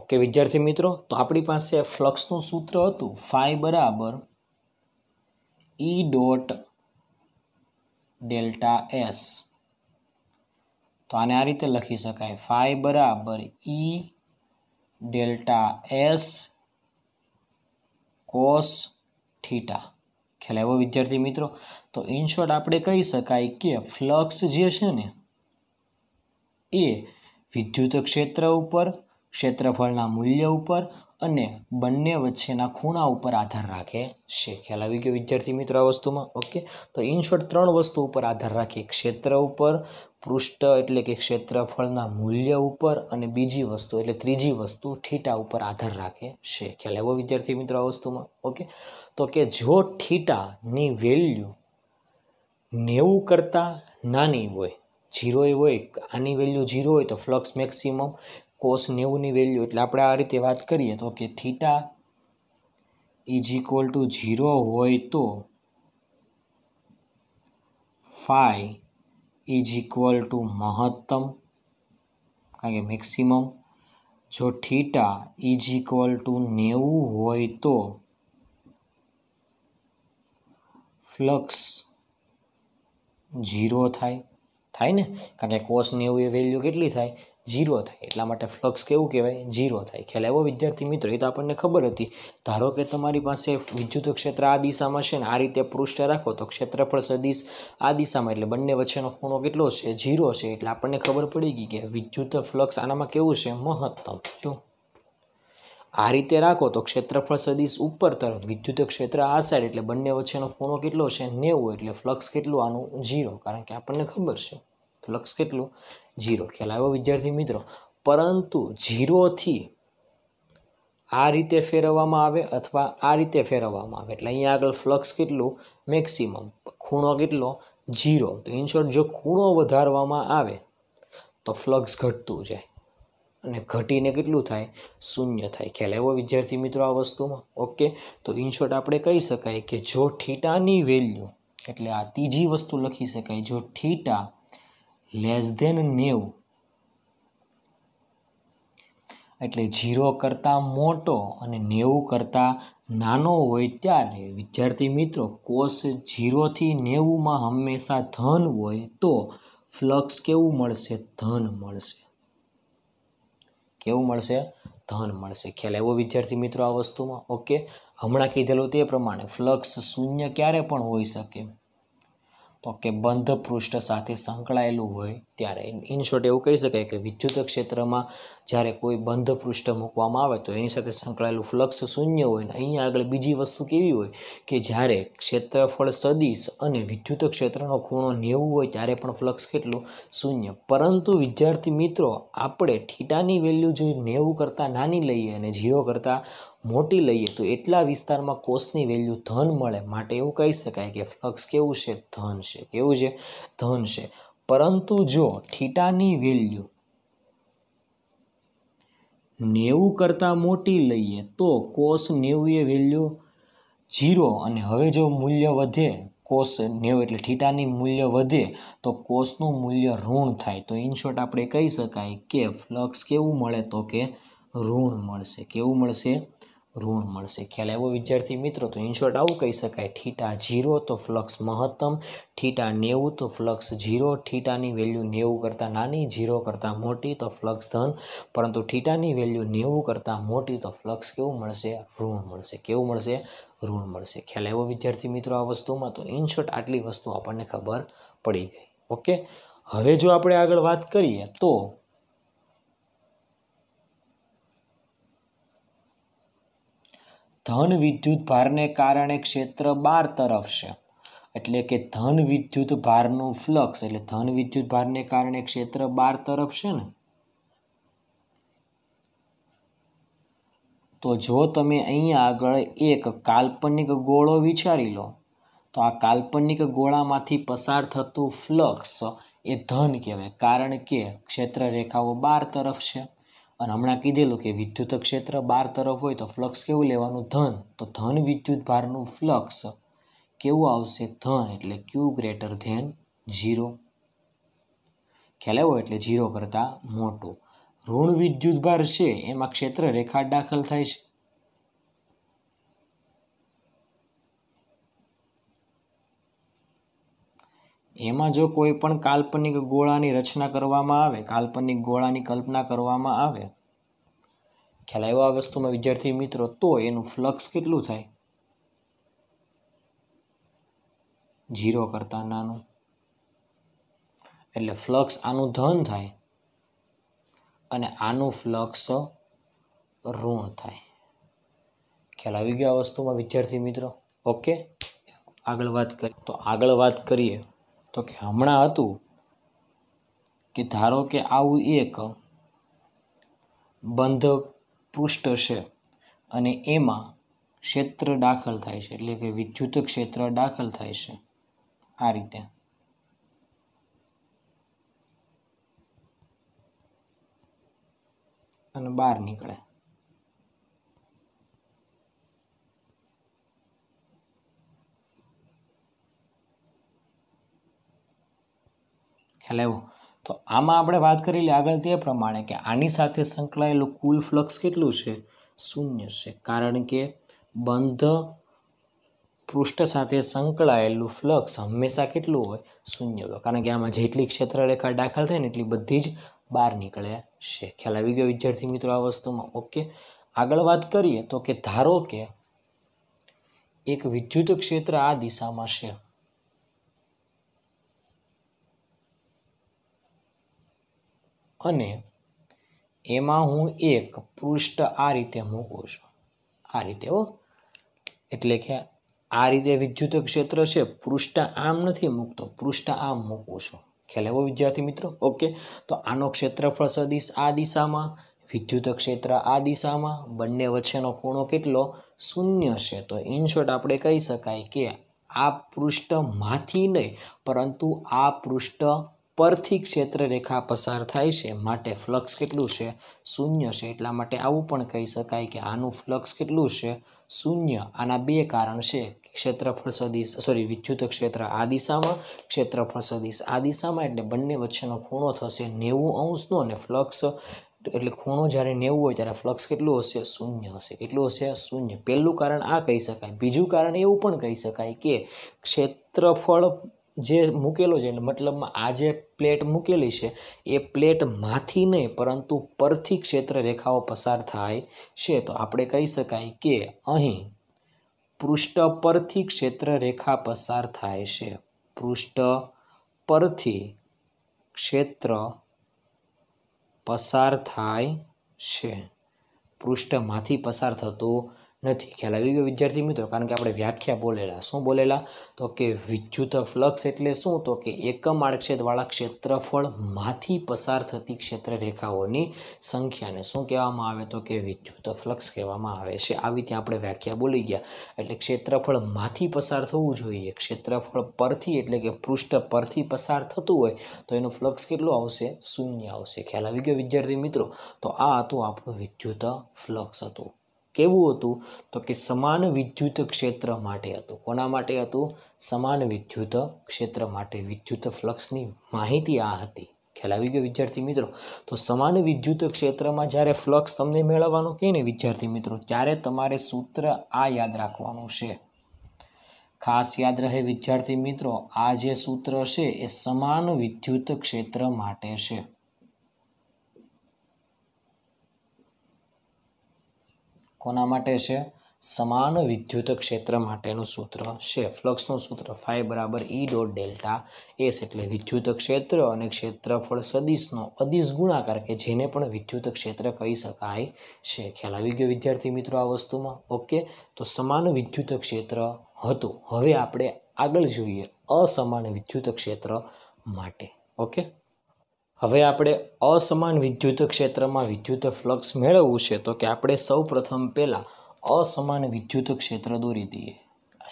ઓકે વિદ્યાર્થી મિત્રો તો આપણી પાસે ફ્લક્સનું સૂત્ર હતું ફાઈ બરાબર ઈ ડોટ ડેલ્ટા એસ તો આને આ રીતે લખી શકાય ફાઈ બરાબર E delta S cos theta ખ્યાલ આવ્યો વિદ્યાર્થી મિત્રો તો ઇન શોર્ટ આપણે કહી શકાય કે ફ્લક્સ જે છે ને એ વિદ્યુત ક્ષેત્ર ઉપર ક્ષેત્રફળના મૂલ્ય ઉપર અને બંને વચ્ચેના ખૂણા ઉપર આધાર રાખે છે ખ્યાલ આવી ગયો વિદ્યાર્થી મિત્રો આ વસ્તુમાં ઓકે તો ઇન શોર્ટ ત્રણ વસ્તુ ઉપર આધાર રાખે ક્ષેત્ર ઉપર પૃષ્ઠ એટલે કે ક્ષેત્રફળના મૂલ્ય ઉપર અને બીજી વસ્તુ એટલે ત્રીજી વસ્તુ ઠીટા ઉપર આધાર રાખે છે ખ્યાલ આવ્યો વિદ્યાર્થી મિત્રો આ વસ્તુમાં ઓકે તો કે જો ઠીટાની વેલ્યુ નેવું કરતાં નાની હોય જીરોય હોય આની વેલ્યુ જીરો હોય તો ફ્લક્સ મેક્સિમમ કોસ નેવુંની વેલ્યુ એટલે આપણે આ રીતે વાત કરીએ તો કે theta is equal to zero હોય તો ફાઈ ઇઝ ઇક્વલ ટુ મહત્તમ કારણ કે મેક્સિમમ જો થીટા ઇઝ ઇક્વલ ટુ નેવું હોય તો ફ્લક્સ ઝીરો થાય થાય ને કારણ કે કોસ નેવું એ વેલ્યુ કેટલી થાય ઝીરો થાય એટલા માટે ફ્લક્સ કેવું કહેવાય ઝીરો થાય ખ્યાલ આવ્યો વિદ્યાર્થી મિત્રો એ તો આપણને ખબર હતી ધારો કે તમારી પાસે વિદ્યુત ક્ષેત્ર આ દિશામાં છે ને આ રીતે પૃષ્ઠ રાખો તો ક્ષેત્રફળ સદિશ આ દિશામાં એટલે બંને વચ્ચેનો ખૂણો કેટલો છે ઝીરો છે એટલે આપણને ખબર પડી ગઈ કે વિદ્યુત ફ્લક્સ આનામાં કેવું છે મહત્તમ શું આ રીતે રાખો તો ક્ષેત્રફળ સદીશ ઉપર તરફ વિદ્યુત ક્ષેત્ર આ સાઈડ એટલે બંને વચ્ચેનો ખૂણો કેટલો છે નેવું એટલે ફ્લક્સ કેટલું આનું ઝીરો કારણ કે આપણને ખબર છે ફ્લક્સ કેટલું ઝીરો ખ્યાલ આવ્યો વિદ્યાર્થી મિત્રો પરંતુ ઝીરોથી આ રીતે ફેરવવામાં આવે અથવા આ રીતે ફેરવવામાં આવે એટલે અહીંયા આગળ ફ્લક્સ કેટલું મેક્સિમમ ખૂણો કેટલો ઝીરો તો ઇન શોર્ટ જો ખૂણો વધારવામાં આવે તો ફ્લક્સ ઘટતું જાય અને ઘટીને કેટલું થાય શૂન્ય થાય ખ્યાલ એવો વિદ્યાર્થી મિત્રો આ વસ્તુમાં ઓકે તો ઇનશોર્ટ આપણે કહી શકાય કે જો ઠીટાની વેલ્યુ એટલે આ ત્રીજી વસ્તુ લખી શકાય જો ઠીટા લેસ ધેન નેવું એટલે ઝીરો કરતાં મોટો અને નેવું કરતાં નાનો હોય ત્યારે વિદ્યાર્થી મિત્રો કોષ ઝીરોથી નેવુંમાં હંમેશા ધન હોય તો ફ્લક્સ કેવું મળશે ધન મળશે કેવું મળશે ધન મળશે ખ્યાલ એવો વિદ્યાર્થી મિત્રો આ વસ્તુમાં ઓકે હમણાં કીધેલું તે પ્રમાણે ફ્લક્સ શૂન્ય ક્યારે પણ હોઈ શકે તો કે બંધ પૃષ્ઠ સાથે સંકળાયેલું હોય ત્યારે ઇન શોર્ટ એવું કહી શકાય કે વિદ્યુત ક્ષેત્રમાં જ્યારે કોઈ બંધ પૃષ્ઠ મૂકવામાં આવે તો એની સાથે સંકળાયેલું ફ્લક્સ શૂન્ય હોય ને અહીંયા આગળ બીજી વસ્તુ કેવી હોય કે જ્યારે ક્ષેત્રફળ સદીશ અને વિદ્યુત ક્ષેત્રનો ખૂણો નેવું હોય ત્યારે પણ ફ્લક્સ કેટલું શૂન્ય પરંતુ વિદ્યાર્થી મિત્રો આપણે ઠીટાની વેલ્યુ જો નેવું કરતાં નાની લઈએ અને જીઓ કરતાં મોટી લઈએ તો એટલા વિસ્તારમાં કોષની વેલ્યુ ધન મળે માટે એવું કહી શકાય કે ફ્લક્સ કેવું છે ધન છે કેવું છે ધન છે પરંતુ જો થીટાની વેલ્યુ નેવું કરતાં મોટી લઈએ તો કોષ નેવું એ વેલ્યુ જીરો અને હવે જો મૂલ્ય વધે કોષ નેવું એટલે થીટાની મૂલ્ય વધે તો કોષનું મૂલ્ય ઋણ થાય તો ઇન શોર્ટ આપણે કહી શકાય કે ફ્લક્સ કેવું મળે તો કે ઋણ મળશે કેવું મળશે ઋણ મળશે ખ્યાલ આવ્યો વિદ્યાર્થી મિત્રો તો ઇન શોર્ટ આવું કહી શકાય ઠીટા ઝીરો તો ફ્લક્સ મહત્તમ ઠીટા નેવું તો ફ્લક્સ ઝીરો ઠીટાની વેલ્યુ નેવું કરતાં નાની ઝીરો કરતાં મોટી તો ફ્લક્સ ધન પરંતુ ઠીટાની વેલ્યુ નેવું કરતાં મોટી તો ફ્લક્સ કેવું મળશે ઋણ મળશે કેવું મળશે ઋણ મળશે ખ્યાલ આવ્યો વિદ્યાર્થી મિત્રો આ વસ્તુમાં તો ઇન શોર્ટ આટલી વસ્તુ આપણને ખબર પડી ગઈ ઓકે હવે જો આપણે આગળ વાત કરીએ તો ધન વિદ્યુત ભારને કારણે ક્ષેત્ર બાર તરફ છે એટલે કે ધન વિદ્યુત ભારનું ફ્લક્સ એટલે ધન વિદ્યુત ભારને કારણે ક્ષેત્ર બાર તરફ છે ને તો જો તમે અહીંયા આગળ એક કાલ્પનિક ગોળો વિચારી લો તો આ કાલ્પનિક ગોળામાંથી પસાર થતું ફ્લક્સ એ ધન કહેવાય કારણ કે ક્ષેત્ર રેખાઓ બાર તરફ છે અને હમણાં કીધેલું કે વિદ્યુત ક્ષેત્ર બાર તરફ હોય તો ફ્લક્સ કેવું લેવાનું ધન તો ધન વિદ્યુત ભારનું ફ્લક્સ કેવું આવશે ધન એટલે ક્યુ ગ્રેટર ધેન ઝીરો ખ્યાલ એટલે ઝીરો કરતાં મોટું ઋણ વિદ્યુત ભાર છે એમાં ક્ષેત્ર રેખા દાખલ થાય છે એમાં જો કોઈ પણ કાલ્પનિક ગોળાની રચના કરવામાં આવે કાલ્પનિક ગોળાની કલ્પના કરવામાં આવે ખ્યાલ એવા વસ્તુમાં વિદ્યાર્થી મિત્રો તો એનું ફ્લક્સ કેટલું થાય જીરો કરતાં નાનું એટલે ફ્લક્સ આનું ધન થાય અને આનું ફ્લક્સ ઋણ થાય ખ્યાલ આવી ગયો આ વસ્તુમાં વિદ્યાર્થી મિત્રો ઓકે આગળ વાત કરીએ તો આગળ વાત કરીએ તો કે હમણાં હતું કે ધારો કે આવું એક બંધક પૃષ્ઠ છે અને એમાં ક્ષેત્ર દાખલ થાય છે એટલે કે વિદ્યુત ક્ષેત્ર દાખલ થાય છે આ રીતે અને બહાર નીકળે ખ્યાલ આવ્યો તો આમાં આપણે વાત કરી લઈએ આગળ તે પ્રમાણે કે આની સાથે સંકળાયેલું કુલ ફ્લક્સ કેટલું છે શૂન્ય છે કારણ કે બંધ પૃષ્ઠ સાથે સંકળાયેલું ફ્લક્સ હંમેશા કેટલું હોય શૂન્ય હોય કારણ કે આમાં જેટલી ક્ષેત્રરેખા દાખલ થાય ને એટલી બધી જ બહાર નીકળે છે ખ્યાલ આવી ગયો વિદ્યાર્થી મિત્રો આ વસ્તુમાં ઓકે આગળ વાત કરીએ તો કે ધારો કે એક વિદ્યુત ક્ષેત્ર આ દિશામાં છે અને એમાં હું એક પૃષ્ઠ આ રીતે મૂકું છું આ રીતે હો એટલે કે આ રીતે વિદ્યુત ક્ષેત્ર છે પૃષ્ઠ આમ નથી મૂકતો પૃષ્ઠ આમ મૂકું છું ખ્યાલ એવો વિદ્યાર્થી મિત્રો ઓકે તો આનો ક્ષેત્રફળ સદિશ આ દિશામાં વિદ્યુત ક્ષેત્ર આ દિશામાં બંને વચ્ચેનો ખૂણો કેટલો શૂન્ય છે તો ઇન શોર્ટ આપણે કહી શકાય કે આ પૃષ્ઠમાંથી નહીં પરંતુ આ પૃષ્ઠ પરથી ક્ષેત્રરેખા પસાર થાય છે માટે ફ્લક્સ કેટલું છે શૂન્ય છે એટલા માટે આવું પણ કહી શકાય કે આનું ફ્લક્સ કેટલું છે શૂન્ય આના બે કારણ છે ક્ષેત્રફળ સદિશ સોરી વિદ્યુત ક્ષેત્ર આ દિશામાં ક્ષેત્રફળ સદિશ આ દિશામાં એટલે બંને વચ્ચેનો ખૂણો થશે નેવું અંશનો અને ફ્લક્સ એટલે ખૂણો જ્યારે નેવું હોય ત્યારે ફ્લક્સ કેટલું હશે શૂન્ય હશે કેટલું હશે શૂન્ય પહેલું કારણ આ કહી શકાય બીજું કારણ એવું પણ કહી શકાય કે ક્ષેત્રફળ જે મૂકેલો છે એટલે મતલબમાં આ જે પ્લેટ મૂકેલી છે એ પ્લેટમાંથી નહીં પરંતુ પરથી ક્ષેત્ર રેખાઓ પસાર થાય છે તો આપણે કહી શકાય કે અહીં પૃષ્ઠ પરથી ક્ષેત્ર રેખા પસાર થાય છે પૃષ્ઠ પરથી ક્ષેત્ર પસાર થાય છે પૃષ્ઠમાંથી પસાર થતું નથી ખ્યાલ આવી ગયો વિદ્યાર્થી મિત્રો કારણ કે આપણે વ્યાખ્યા બોલેલા શું બોલેલા તો કે વિદ્યુત ફ્લક્સ એટલે શું તો કે એકમ આડક્ષેદવાળા ક્ષેત્રફળમાંથી પસાર થતી ક્ષેત્ર રેખાઓની સંખ્યાને શું કહેવામાં આવે તો કે વિદ્યુત ફ્લક્સ કહેવામાં આવે છે આવી રીતે આપણે વ્યાખ્યા બોલી ગયા એટલે ક્ષેત્રફળમાંથી પસાર થવું જોઈએ ક્ષેત્રફળ પરથી એટલે કે પૃષ્ઠ પરથી પસાર થતું હોય તો એનું ફ્લક્સ કેટલું આવશે શૂન્ય આવશે ખ્યાલ આવી ગયો વિદ્યાર્થી મિત્રો તો આ હતું આપણું વિદ્યુત ફ્લક્સ હતું કેવું હતું તો કે સમાન વિદ્યુત ક્ષેત્ર માટે હતું કોના માટે હતું સમાન વિદ્યુત ક્ષેત્ર માટે વિદ્યુત ફ્લક્સની માહિતી આ હતી ખ્યાલ આવી ગયો વિદ્યાર્થી મિત્રો તો સમાન વિદ્યુત ક્ષેત્રમાં જ્યારે ફ્લક્સ તમને મેળવવાનો કહે ને વિદ્યાર્થી મિત્રો ત્યારે તમારે સૂત્ર આ યાદ રાખવાનું છે ખાસ યાદ રહે વિદ્યાર્થી મિત્રો આ જે સૂત્ર છે એ સમાન વિદ્યુત ક્ષેત્ર માટે છે કોના માટે છે સમાન વિદ્યુત ક્ષેત્ર માટેનું સૂત્ર છે ફ્લક્સનું સૂત્ર ફાઈ બરાબર ઈ ડોટ ડેલ્ટા એસ એટલે વિદ્યુત ક્ષેત્ર અને ક્ષેત્રફળ સદીશનો અદિશ ગુણાકાર કે જેને પણ વિદ્યુત ક્ષેત્ર કહી શકાય છે ખ્યાલ આવી ગયો વિદ્યાર્થી મિત્રો આ વસ્તુમાં ઓકે તો સમાન વિદ્યુત ક્ષેત્ર હતું હવે આપણે આગળ જોઈએ અસમાન વિદ્યુત ક્ષેત્ર માટે ઓકે હવે આપણે અસમાન વિદ્યુત ક્ષેત્રમાં વિદ્યુત ફ્લક્સ મેળવવું છે તો કે આપણે સૌ પ્રથમ પહેલાં અસમાન વિદ્યુત ક્ષેત્ર દોરી દઈએ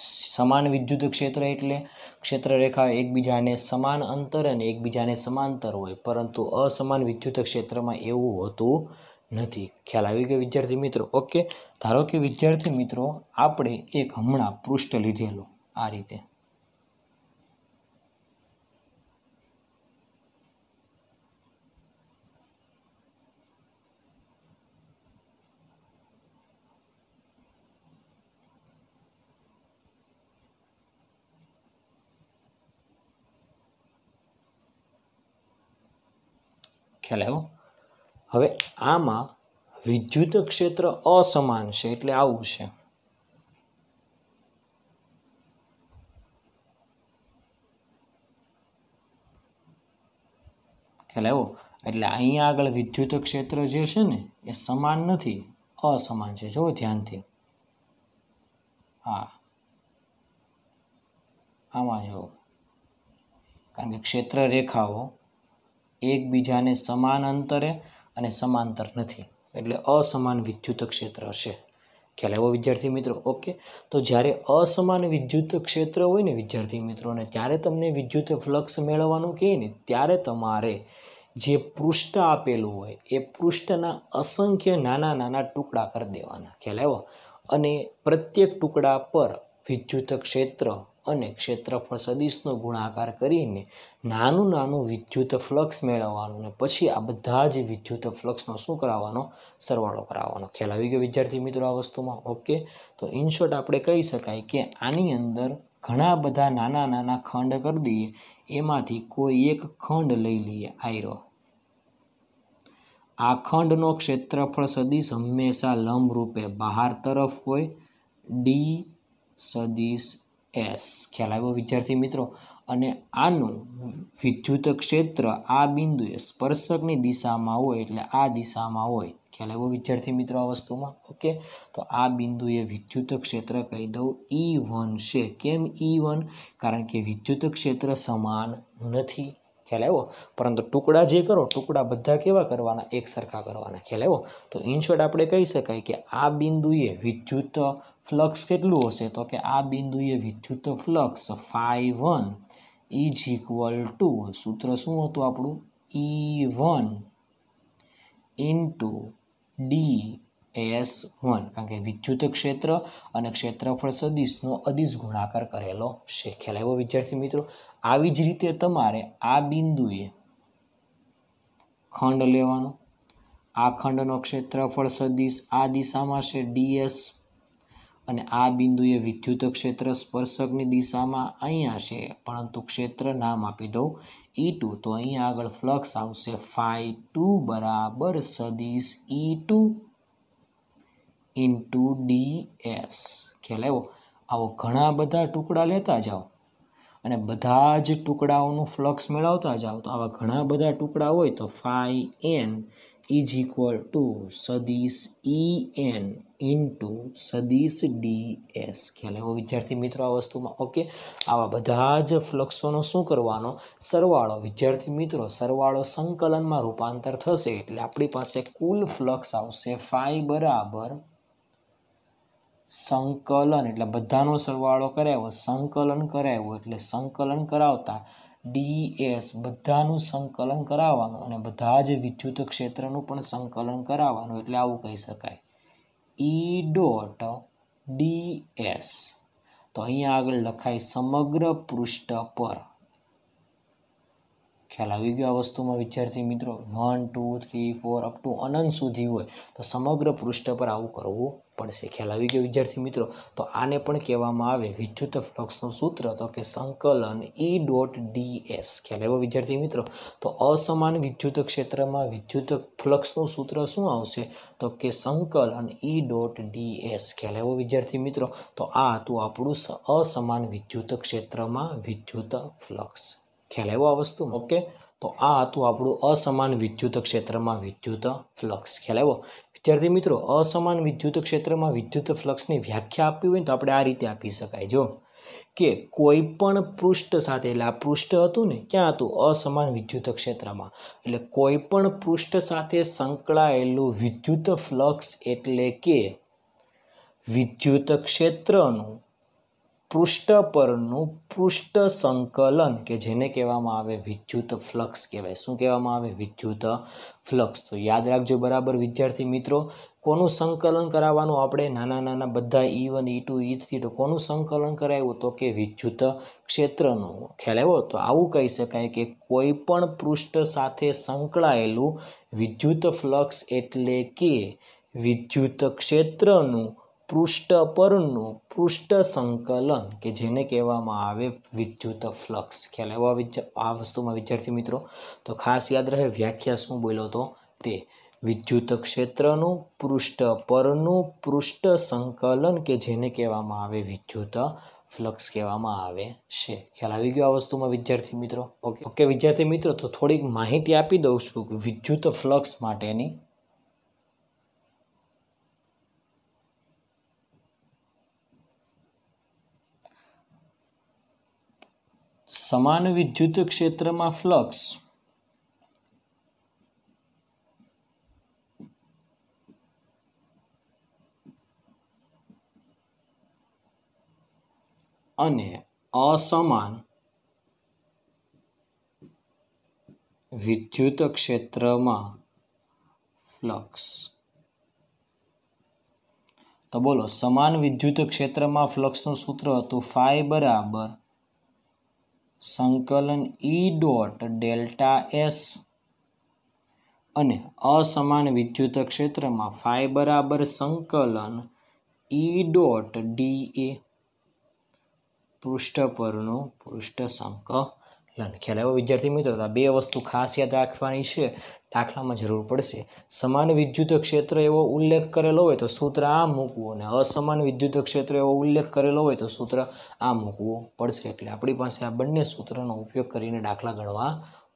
સમાન વિદ્યુત ક્ષેત્ર એટલે ક્ષેત્ર રેખા એકબીજાને સમાન અંતર અને એકબીજાને સમાંતર હોય પરંતુ અસમાન વિદ્યુત ક્ષેત્રમાં એવું હોતું નથી ખ્યાલ આવી ગયો વિદ્યાર્થી મિત્રો ઓકે ધારો કે વિદ્યાર્થી મિત્રો આપણે એક હમણાં પૃષ્ઠ લીધેલું આ રીતે ખ્યાલ આવ્યો હવે આમાં વિદ્યુત ક્ષેત્ર અસમાન છે એટલે આવું છે ખ્યાલ આવ્યો એટલે અહીંયા આગળ વિદ્યુત ક્ષેત્ર જે છે ને એ સમાન નથી અસમાન છે જો ધ્યાનથી હા આમાં જો કારણ કે ક્ષેત્ર રેખાઓ એકબીજાને સમાન અંતરે અને સમાંતર નથી એટલે અસમાન વિદ્યુત ક્ષેત્ર હશે ખ્યાલ એવો વિદ્યાર્થી મિત્રો ઓકે તો જ્યારે અસમાન વિદ્યુત ક્ષેત્ર હોય ને વિદ્યાર્થી મિત્રોને ત્યારે તમને વિદ્યુત ફ્લક્સ મેળવવાનું કહે ને ત્યારે તમારે જે પૃષ્ઠ આપેલું હોય એ પૃષ્ઠના અસંખ્ય નાના નાના ટુકડા કરી દેવાના ખ્યાલ આવ્યો અને પ્રત્યેક ટુકડા પર વિદ્યુત ક્ષેત્ર અને ક્ષેત્રફળ સદિશનો ગુણાકાર કરીને નાનું નાનું વિદ્યુત ફ્લક્સ મેળવવાનું અને પછી આ બધા જ વિદ્યુત ફ્લક્સનો શું કરાવવાનો સરવાળો કરાવવાનો ખ્યાલ આવી ગયો વિદ્યાર્થી મિત્રો આ વસ્તુમાં ઓકે તો ઇનશોર્ટ આપણે કહી શકાય કે આની અંદર ઘણા બધા નાના નાના ખંડ કરી દઈએ એમાંથી કોઈ એક ખંડ લઈ લઈએ આયરો આ ખંડનો ક્ષેત્રફળ સદિશ હંમેશા લંબરૂપે બહાર તરફ હોય ડી સદિશ એસ ખ્યાલ આવ્યો વિદ્યાર્થી મિત્રો અને આનું વિદ્યુત ક્ષેત્ર આ બિંદુએ સ્પર્શકની દિશામાં હોય એટલે આ દિશામાં હોય ખ્યાલ આવ્યો વિદ્યાર્થી મિત્રો આ વસ્તુમાં ઓકે તો આ બિંદુએ વિદ્યુત ક્ષેત્ર કહી દઉં ઈ વન છે કેમ ઈ વન કારણ કે વિદ્યુત ક્ષેત્ર સમાન નથી ખ્યાલ આવ્યો પરંતુ ટુકડા જે કરો ટુકડા બધા કેવા કરવાના એક સરખા કરવાના ખ્યાલ આવ્યો તો ઇનશોર્ટ આપણે કહી શકાય કે આ બિંદુએ વિદ્યુત ફ્લક્સ કેટલું હશે તો કે આ બિંદુએ વિદ્યુત flux phi one is equal to સૂત્ર શું હતું આપણું E one into D S one કારણ કે વિદ્યુત ક્ષેત્ર અને ક્ષેત્રફળ સદિશનો અદિશ ગુણાકાર કરેલો છે ખ્યાલ આવ્યો વિદ્યાર્થી મિત્રો આવી જ રીતે તમારે આ બિંદુએ ખંડ લેવાનો આ ખંડનો ક્ષેત્રફળ સદિશ આ દિશામાં છે ડીએસ અને આ બિંદુએ વિદ્યુત ક્ષેત્ર સ્પર્શકની દિશામાં અહીંયા છે પરંતુ ક્ષેત્ર નામ આપી દઉં ઈ e ટુ તો અહીંયા આગળ ફ્લક્સ આવશે ફાઇ ટુ બરાબર સદીશ E e two into D S ખ્યાલ આવ્યો આવો ઘણા બધા ટુકડા લેતા જાઓ અને બધા જ ટુકડાઓનું ફ્લક્સ મેળવતા જાઓ તો આવા ઘણા બધા ટુકડા હોય તો phi N is equal to સદીશ ઈ એન ઇન્ટુ સદીશ ડી એસ ખ્યાલ એવો વિદ્યાર્થી મિત્રો આ વસ્તુમાં ઓકે આવા બધા જ ફ્લક્સોનો શું કરવાનો સરવાળો વિદ્યાર્થી મિત્રો સરવાળો સંકલનમાં રૂપાંતર થશે એટલે આપણી પાસે કુલ ફ્લક્સ આવશે ફાઈ બરાબર સંકલન એટલે બધાનો સરવાળો કરાવ્યો સંકલન કરાવ્યો એટલે સંકલન કરાવતા ડીએસ બધાનું સંકલન કરાવવાનું અને બધા જ વિદ્યુત ક્ષેત્રનું પણ સંકલન કરાવવાનું એટલે આવું કહી શકાય ઈ ડોટ ડીએસ તો અહીંયા આગળ લખાય સમગ્ર પૃષ્ઠ પર ખ્યાલ આવી ગયો આ વસ્તુમાં વિદ્યાર્થી મિત્રો one two three four up to અનંત સુધી હોય તો સમગ્ર પૃષ્ઠ પર આવું કરવું પડશે ખ્યાલ આવી ગયો વિદ્યાર્થી મિત્રો તો આને પણ કહેવામાં આવે વિદ્યુત ફ્લક્સનું સૂત્ર તો કે સંકલન ઈ ડોટ ડી એસ ખ્યાલ આવ્યો વિદ્યાર્થી મિત્રો તો અસમાન વિદ્યુત ક્ષેત્રમાં વિદ્યુત ફ્લક્સનું સૂત્ર શું આવશે તો કે સંકલન ઈ ડોટ ડી એસ ખ્યાલ આવ્યો વિદ્યાર્થી મિત્રો તો આ હતું આપણું અસમાન વિદ્યુત ક્ષેત્રમાં વિદ્યુત ફ્લક્સ ખ્યાલ આવ્યો આ વસ્તુ ઓકે તો આ હતું આપણું અસમાન વિદ્યુત ક્ષેત્રમાં વિદ્યુત ફ્લક્સ ખ્યાલ આવ્યો વિદ્યાર્થી મિત્રો અસમાન વિદ્યુત ક્ષેત્રમાં વિદ્યુત ફ્લક્સની વ્યાખ્યા આપવી હોય તો આપણે આ રીતે આપી શકાય જો કે કોઈ પણ પૃષ્ઠ સાથે એટલે આ પૃષ્ઠ હતું ને ક્યાં હતું અસમાન વિદ્યુત ક્ષેત્રમાં એટલે કોઈ પણ પૃષ્ઠ સાથે સંકળાયેલું વિદ્યુત ફ્લક્સ એટલે કે વિદ્યુત ક્ષેત્રનું પૃષ્ઠ પરનું પૃષ્ઠ સંકલન કે જેને કહેવામાં આવે વિદ્યુત ફ્લક્સ કહેવાય શું કહેવામાં આવે વિદ્યુત ફ્લક્સ તો યાદ રાખજો બરાબર વિદ્યાર્થી મિત્રો કોનું સંકલન કરાવવાનું આપણે નાના નાના બધા E one E two E three તો કોનું સંકલન કરાવ્યું તો કે વિદ્યુત ક્ષેત્રનું ખ્યાલ આવ્યો તો આવું કહી શકાય કે કોઈ પણ પૃષ્ઠ સાથે સંકળાયેલું વિદ્યુત ફ્લક્સ એટલે કે વિદ્યુત ક્ષેત્રનું પૃષ્ઠ પરનું પૃષ્ઠ સંકલન કે જેને કહેવામાં આવે વિદ્યુત ફ્લક્સ ખ્યાલ આવ્યો આ વસ્તુમાં વિદ્યાર્થી મિત્રો તો ખાસ યાદ રહે વ્યાખ્યા શું બોલ્યો તો તે વિદ્યુત ક્ષેત્રનું પૃષ્ઠ પરનું પૃષ્ઠ સંકલન કે જેને કહેવામાં આવે વિદ્યુત ફ્લક્સ કહેવામાં આવે છે ખ્યાલ આવી ગયો આ વસ્તુમાં વિદ્યાર્થી મિત્રો ઓકે ઓકે વિદ્યાર્થી મિત્રો તો થોડીક માહિતી આપી દઉં છું વિદ્યુત ફ્લક્સ માટેની સમાન વિદ્યુત ક્ષેત્રમાં ફ્લક્સ અને અસમાન વિદ્યુત ક્ષેત્રમાં ફ્લક્સ તો બોલો સમાન વિદ્યુત ક્ષેત્રમાં ફ્લક્સનું સૂત્ર હતું ફાઈ બરાબર સંકલન ઈ ડોટ ડેલ્ટા એસ અને અસમાન વિદ્યુત ક્ષેત્રમાં ફાઈ બરાબર સંકલન E e dot D A પૃષ્ઠ પરનું પૃષ્ઠ સંકલન ખ્યાલ આવ્યો વિદ્યાર્થી મિત્રો આ બે વસ્તુ ખાસ યાદ રાખવાની છે દાખલામાં જરૂર પડશે સમાન વિદ્યુત ક્ષેત્ર એવો ઉલ્લેખ કરેલો હોય તો સૂત્ર આ મૂકવું અને અસમાન વિદ્યુત ક્ષેત્ર એવો ઉલ્લેખ કરેલો હોય તો સૂત્ર આ મૂકવું પડશે એટલે આપણી પાસે આ બંને સૂત્રનો ઉપયોગ કરીને દાખલા ગણવા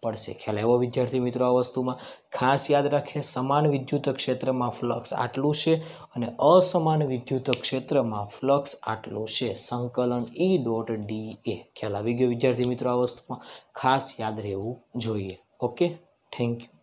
પડશે ખ્યાલ એવો વિદ્યાર્થી મિત્રો આ વસ્તુમાં ખાસ યાદ રાખે સમાન વિદ્યુત ક્ષેત્રમાં ફ્લક્સ આટલું છે અને અસમાન વિદ્યુત ક્ષેત્રમાં ફ્લક્સ આટલું છે સંકલન ઈ ડોટ ડી એ ખ્યાલ આવી ગયો વિદ્યાર્થી મિત્રો આ વસ્તુમાં ખાસ યાદ રહેવું જોઈએ ઓકે થેન્ક યુ